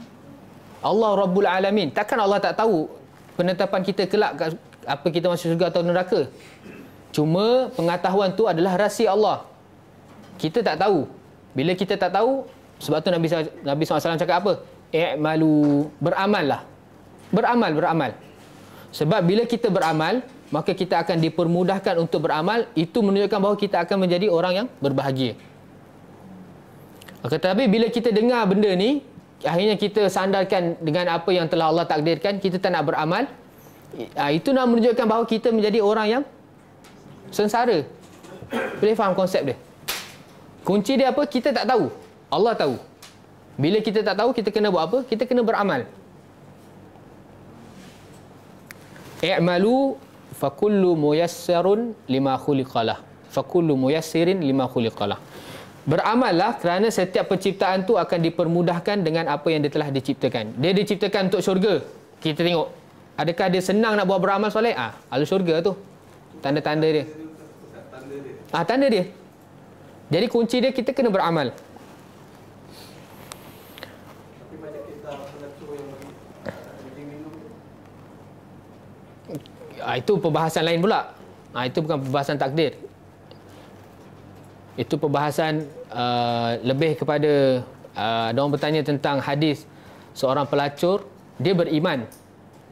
Allah Rabbul Alamin. Takkan Allah tak tahu penetapan kita kelak apa kita masuk surga atau neraka? Cuma pengetahuan tu adalah rahsia Allah kita tak tahu. Bila kita tak tahu, sebab tu Nabi Nabi SAW cakap apa? Malu beramal lah. Beramal, beramal. Sebab bila kita beramal, maka kita akan dipermudahkan untuk beramal. Itu menunjukkan bahawa kita akan menjadi orang yang berbahagia. Okay, tapi bila kita dengar benda ni, akhirnya kita sandarkan dengan apa yang telah Allah takdirkan, kita tak nak beramal. Ah, itu nak menunjukkan bahawa kita menjadi orang yang sengsara. Boleh faham konsep dia? Kunci dia apa? Kita tak tahu. Allah tahu. Bila kita tak tahu, kita kena buat apa? Kita kena beramal. I'malu fakullu muyassarun lima khuliqalah. Fakullu muyassirin lima khuliqalah. Beramallah kerana setiap penciptaan tu akan dipermudahkan dengan apa yang dia telah diciptakan. Dia diciptakan untuk syurga. Kita tengok. Adakah dia senang nak buat beramal soleh? Ah, ha, alu syurga tu. Tanda-tanda dia. Ah, ha, tanda dia. Jadi kunci dia kita kena beramal. Ah, itu perbahasan lain pula. Ah, itu bukan perbahasan takdir. Itu perbahasan uh, lebih kepada uh, ada orang bertanya tentang hadis seorang pelacur dia beriman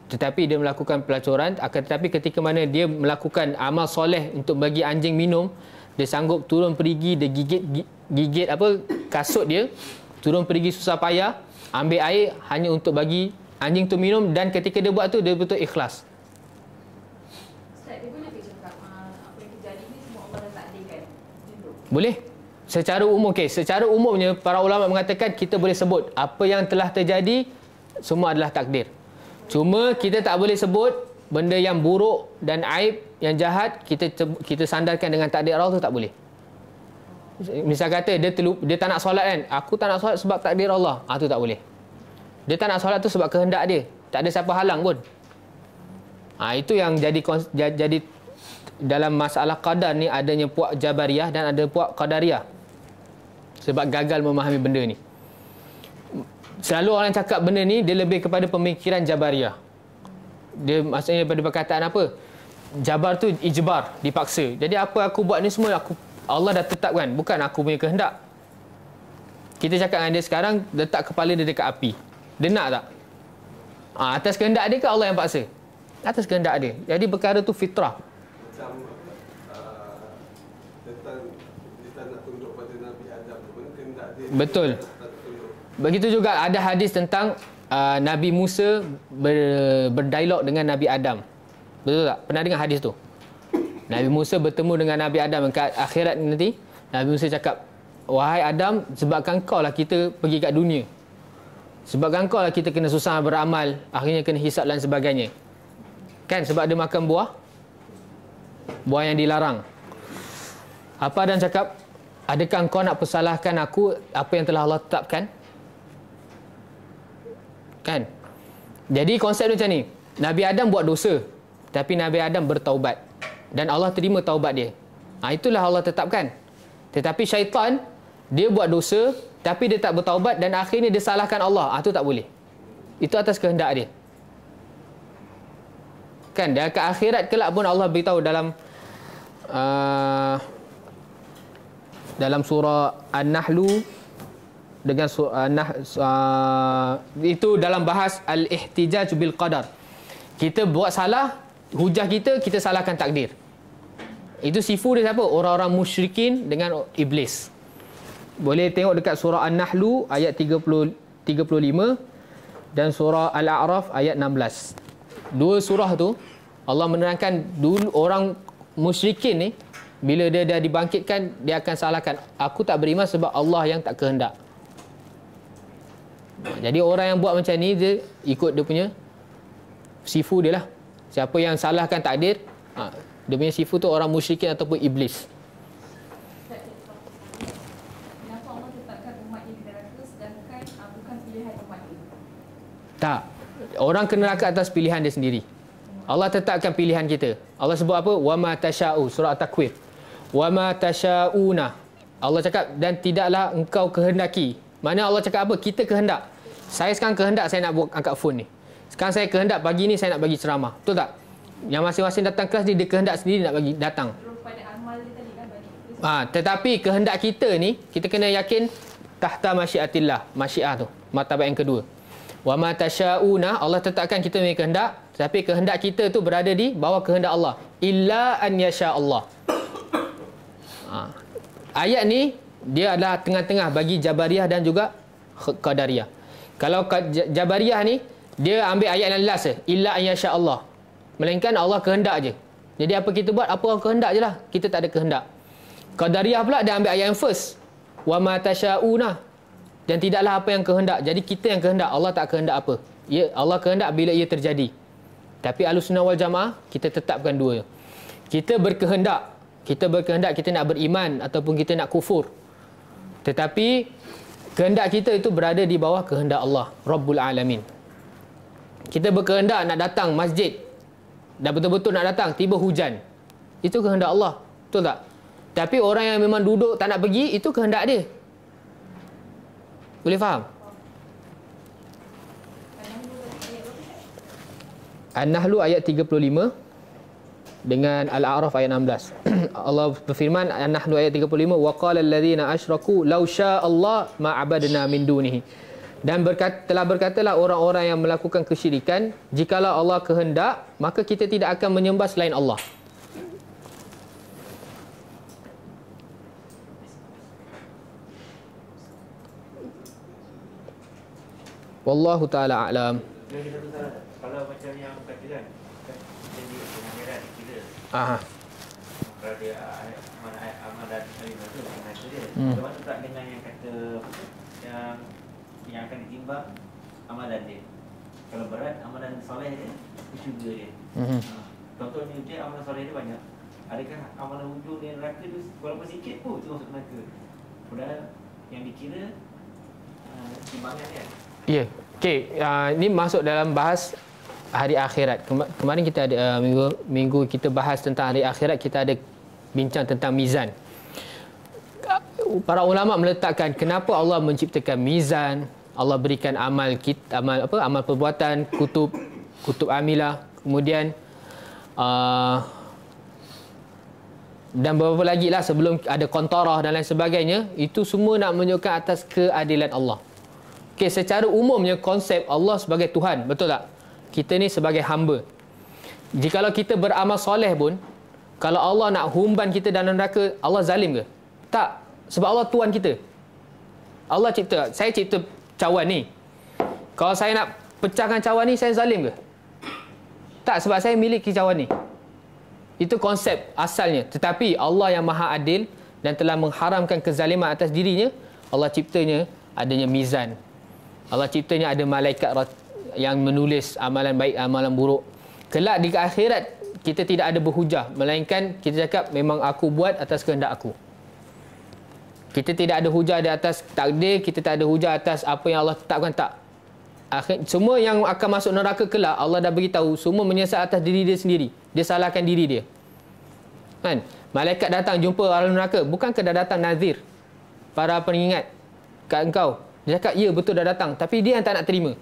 tetapi dia melakukan pelacuran akan tetapi ketika mana dia melakukan amal soleh untuk bagi anjing minum dia sanggup turun perigi dia gigit gigit apa kasut dia turun perigi susah payah ambil air hanya untuk bagi anjing tu minum dan ketika dia buat tu dia betul ikhlas ah, kan? Boleh? Secara umum, okay. secara umumnya para ulama mengatakan kita boleh sebut apa yang telah terjadi semua adalah takdir. Cuma kita tak boleh sebut benda yang buruk dan aib yang jahat kita kita sandarkan dengan takdir Allah tu tak boleh. Misal kata dia terlup, dia tak nak solat kan. Aku tak nak solat sebab takdir Allah. Ah ha, tu tak boleh. Dia tak nak solat tu sebab kehendak dia. Tak ada siapa halang pun. ha, itu yang jadi jadi dalam masalah qadar ni adanya puak jabariyah dan ada puak qadariyah. Sebab gagal memahami benda ni. Selalu orang cakap benda ni dia lebih kepada pemikiran jabariyah dia maksudnya daripada perkataan apa? Jabar tu ijbar, dipaksa. Jadi apa aku buat ni semua aku Allah dah tetapkan, bukan aku punya kehendak. Kita cakap dengan dia sekarang letak kepala dia dekat api. Dia nak tak? Ha, atas kehendak dia ke Allah yang paksa? Atas kehendak dia. Jadi perkara tu fitrah. Uh, Betul. Begitu juga ada hadis tentang uh, Nabi Musa ber, berdialog dengan Nabi Adam. Betul tak? Pernah dengar hadis tu? Nabi Musa bertemu dengan Nabi Adam dekat akhirat nanti. Nabi Musa cakap, "Wahai Adam, sebabkan kau lah kita pergi kat dunia. Sebabkan kau lah kita kena susah beramal, akhirnya kena hisap dan sebagainya." Kan sebab dia makan buah buah yang dilarang. Apa dan cakap? Adakah kau nak persalahkan aku apa yang telah Allah tetapkan? Kan? Jadi konsep dia macam ni. Nabi Adam buat dosa. Tapi Nabi Adam bertaubat. Dan Allah terima taubat dia. Ha, itulah Allah tetapkan. Tetapi syaitan, dia buat dosa. Tapi dia tak bertaubat. Dan akhirnya dia salahkan Allah. Itu ha, tak boleh. Itu atas kehendak dia. Kan? Dan ke akhirat kelak pun Allah beritahu dalam... Uh, dalam surah An-Nahlu dengan uh, nah, uh, itu dalam bahas al-ihtijaj bil qadar. Kita buat salah, hujah kita kita salahkan takdir. Itu sifu dia siapa? Orang-orang musyrikin dengan iblis. Boleh tengok dekat surah an nahlu ayat 30 35 dan surah Al-A'raf ayat 16. Dua surah tu Allah menerangkan dulu orang musyrikin ni bila dia dah dibangkitkan dia akan salahkan aku tak beriman sebab Allah yang tak kehendak. Jadi orang yang buat macam ni dia ikut dia punya sifu dia lah. Siapa yang salahkan takdir, ha, dia punya sifu tu orang musyrikin ataupun iblis. Ah, tak. Orang kena neraka atas pilihan dia sendiri. Allah tetapkan pilihan kita. Allah sebut apa? Wa ma tasha'u surah At-Takwir. Wa ma tasha'una. Allah cakap dan tidaklah engkau kehendaki mana Allah cakap apa? Kita kehendak. Saya sekarang kehendak saya nak buat angkat phone ni. Sekarang saya kehendak pagi ni saya nak bagi ceramah. Betul tak? Yang masing-masing datang kelas ni dia kehendak sendiri nak bagi datang. Ha, tetapi kehendak kita ni kita kena yakin tahta masyiatillah, masyiah tu, martabat yang kedua. Wa ma tasyauna Allah tetapkan kita punya kehendak, tetapi kehendak kita tu berada di bawah kehendak Allah. Illa an yasha Allah. Ha. Ayat ni dia adalah tengah-tengah bagi Jabariyah dan juga Qadariyah. Kalau Jabariyah ni dia ambil ayat yang last je, illa an yasha Allah. Melainkan Allah kehendak je. Jadi apa kita buat? Apa orang kehendak je lah. Kita tak ada kehendak. Qadariyah pula dia ambil ayat yang first. Wa ma tasha'una. Dan tidaklah apa yang kehendak. Jadi kita yang kehendak. Allah tak kehendak apa. Ya, Allah kehendak bila ia terjadi. Tapi alus sunnah jamaah, kita tetapkan dua. Kita berkehendak. Kita berkehendak kita nak beriman ataupun kita nak kufur. Tetapi kehendak kita itu berada di bawah kehendak Allah Rabbul Alamin. Kita berkehendak nak datang masjid dan betul-betul nak datang tiba hujan. Itu kehendak Allah. Betul tak? Tapi orang yang memang duduk tak nak pergi itu kehendak dia. Boleh faham? An-Nahlu ayat 35 dengan Al-A'raf ayat 16. Allah berfirman An-Nahl ayat 35 wa qala alladhina asyraku law syaa Allah ma abadna min dunihi. Dan berkat, telah berkatalah orang-orang yang melakukan kesyirikan, jikalau Allah kehendak, maka kita tidak akan menyembah selain Allah. Wallahu taala a'lam. Kalau macam yang kata kan, Aha. Berada aman aman dan terima tu dengan itu dia. Kalau dengan yang kata yang yang akan ditimbang aman dia. Kalau berat aman soleh dia, itu juga Contohnya dia hmm. aman ah, soleh dia banyak. Adakah amalan hujung dia neraka tu walaupun sikit pun tu masuk neraka. yang dikira uh, timbangan dia. Ya. Yeah. Okey, uh, ini masuk dalam bahas hari akhirat. Kemarin kita ada uh, minggu, minggu kita bahas tentang hari akhirat, kita ada bincang tentang mizan. Para ulama meletakkan kenapa Allah menciptakan mizan, Allah berikan amal kita, amal apa amal perbuatan kutub kutub amilah. Kemudian uh, dan beberapa lagi lah sebelum ada kontorah dan lain sebagainya itu semua nak menunjukkan atas keadilan Allah. Okey secara umumnya konsep Allah sebagai Tuhan betul tak? kita ni sebagai hamba. Jikalau kita beramal soleh pun, kalau Allah nak humban kita dalam neraka, Allah zalim ke? Tak. Sebab Allah tuan kita. Allah cipta. Saya cipta cawan ni. Kalau saya nak pecahkan cawan ni, saya zalim ke? Tak. Sebab saya miliki cawan ni. Itu konsep asalnya. Tetapi Allah yang maha adil dan telah mengharamkan kezaliman atas dirinya, Allah ciptanya adanya mizan. Allah ciptanya ada malaikat yang menulis amalan baik amalan buruk kelak di akhirat kita tidak ada berhujah melainkan kita cakap memang aku buat atas kehendak aku kita tidak ada hujah di atas takdir kita tak ada hujah atas apa yang Allah tetapkan tak Akhir, semua yang akan masuk neraka kelak Allah dah beritahu semua menyesal atas diri dia sendiri dia salahkan diri dia kan malaikat datang jumpa orang neraka bukan dah datang nazir para peringat kat engkau dia cakap ya betul dah datang tapi dia yang tak nak terima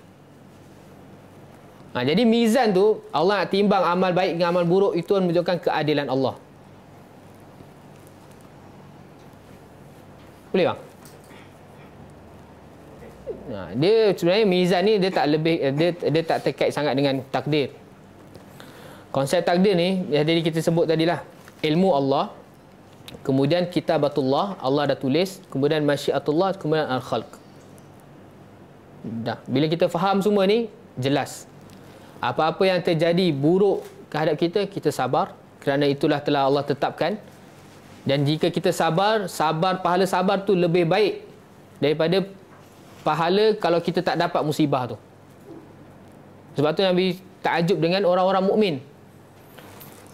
Ha, jadi mizan tu Allah nak timbang amal baik dengan amal buruk itu menunjukkan keadilan Allah. Boleh bang? Ha, dia sebenarnya mizan ni dia tak lebih eh, dia, dia tak terkait sangat dengan takdir. Konsep takdir ni yang tadi kita sebut tadilah ilmu Allah kemudian kitabatullah Allah dah tulis kemudian masyiatullah kemudian al-khalq. Dah bila kita faham semua ni jelas apa-apa yang terjadi buruk kehadap kita kita sabar kerana itulah telah Allah tetapkan dan jika kita sabar sabar pahala sabar tu lebih baik daripada pahala kalau kita tak dapat musibah tu sebab tu Nabi takjub dengan orang-orang mukmin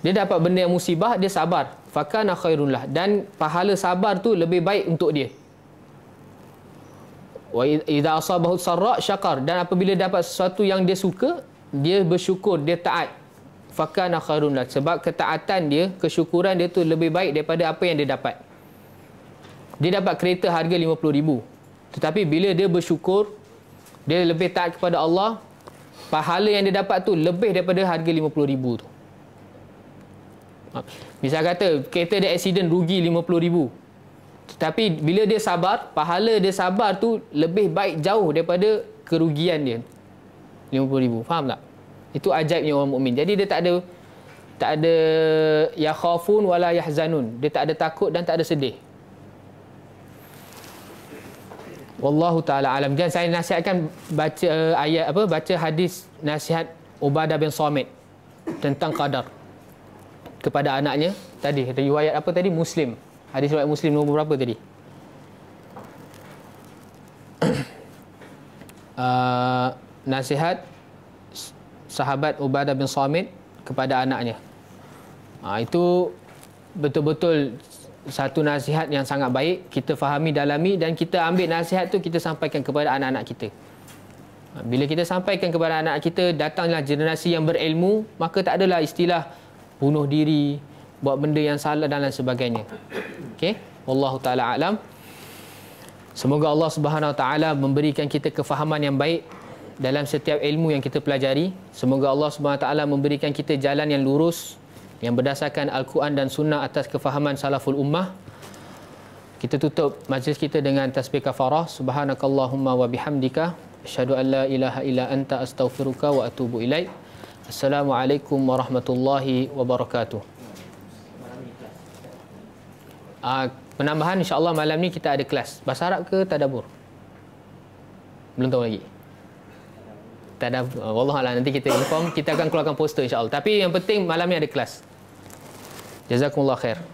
dia dapat benda yang musibah dia sabar fakana khairul lah dan pahala sabar tu lebih baik untuk dia wa idza asabahu sarra syakar dan apabila dapat sesuatu yang dia suka dia bersyukur, dia taat. Fakana kharun lah. Sebab ketaatan dia, kesyukuran dia tu lebih baik daripada apa yang dia dapat. Dia dapat kereta harga RM50,000. Tetapi bila dia bersyukur, dia lebih taat kepada Allah, pahala yang dia dapat tu lebih daripada harga RM50,000 tu. Bisa kata, kereta dia accident rugi RM50,000. Tetapi bila dia sabar, pahala dia sabar tu lebih baik jauh daripada kerugian dia ribu, Faham tak? Itu ajaibnya orang mukmin. Jadi dia tak ada tak ada ya khafun wala yahzanun. Dia tak ada takut dan tak ada sedih. Wallahu taala alam. Dan saya nasihatkan baca eh, ayat apa? Baca hadis nasihat Ubadah bin Samit tentang qadar kepada anaknya tadi riwayat apa tadi Muslim hadis riwayat Muslim nombor berapa tadi uh, nasihat sahabat Ubadah bin Samit kepada anaknya. Ha, itu betul-betul satu nasihat yang sangat baik kita fahami dalami dan kita ambil nasihat tu kita sampaikan kepada anak-anak kita. Ha, bila kita sampaikan kepada anak kita datanglah generasi yang berilmu maka tak adalah istilah bunuh diri buat benda yang salah dan lain sebagainya. Okey? Allah taala alam. Semoga Allah Subhanahu wa taala memberikan kita kefahaman yang baik dalam setiap ilmu yang kita pelajari. Semoga Allah SWT memberikan kita jalan yang lurus yang berdasarkan Al-Quran dan Sunnah atas kefahaman Salaful Ummah. Kita tutup majlis kita dengan tasbih kafarah. Subhanakallahumma wa bihamdika. Asyadu an la ilaha ila anta astaghfiruka wa atubu ilaih. Assalamualaikum warahmatullahi wabarakatuh. Uh, penambahan insyaAllah malam ni kita ada kelas. Bahasa ke Tadabur? Belum tahu lagi tak ada lah nanti kita inform kita akan keluarkan poster insyaallah tapi yang penting malam ni ada kelas jazakumullah khair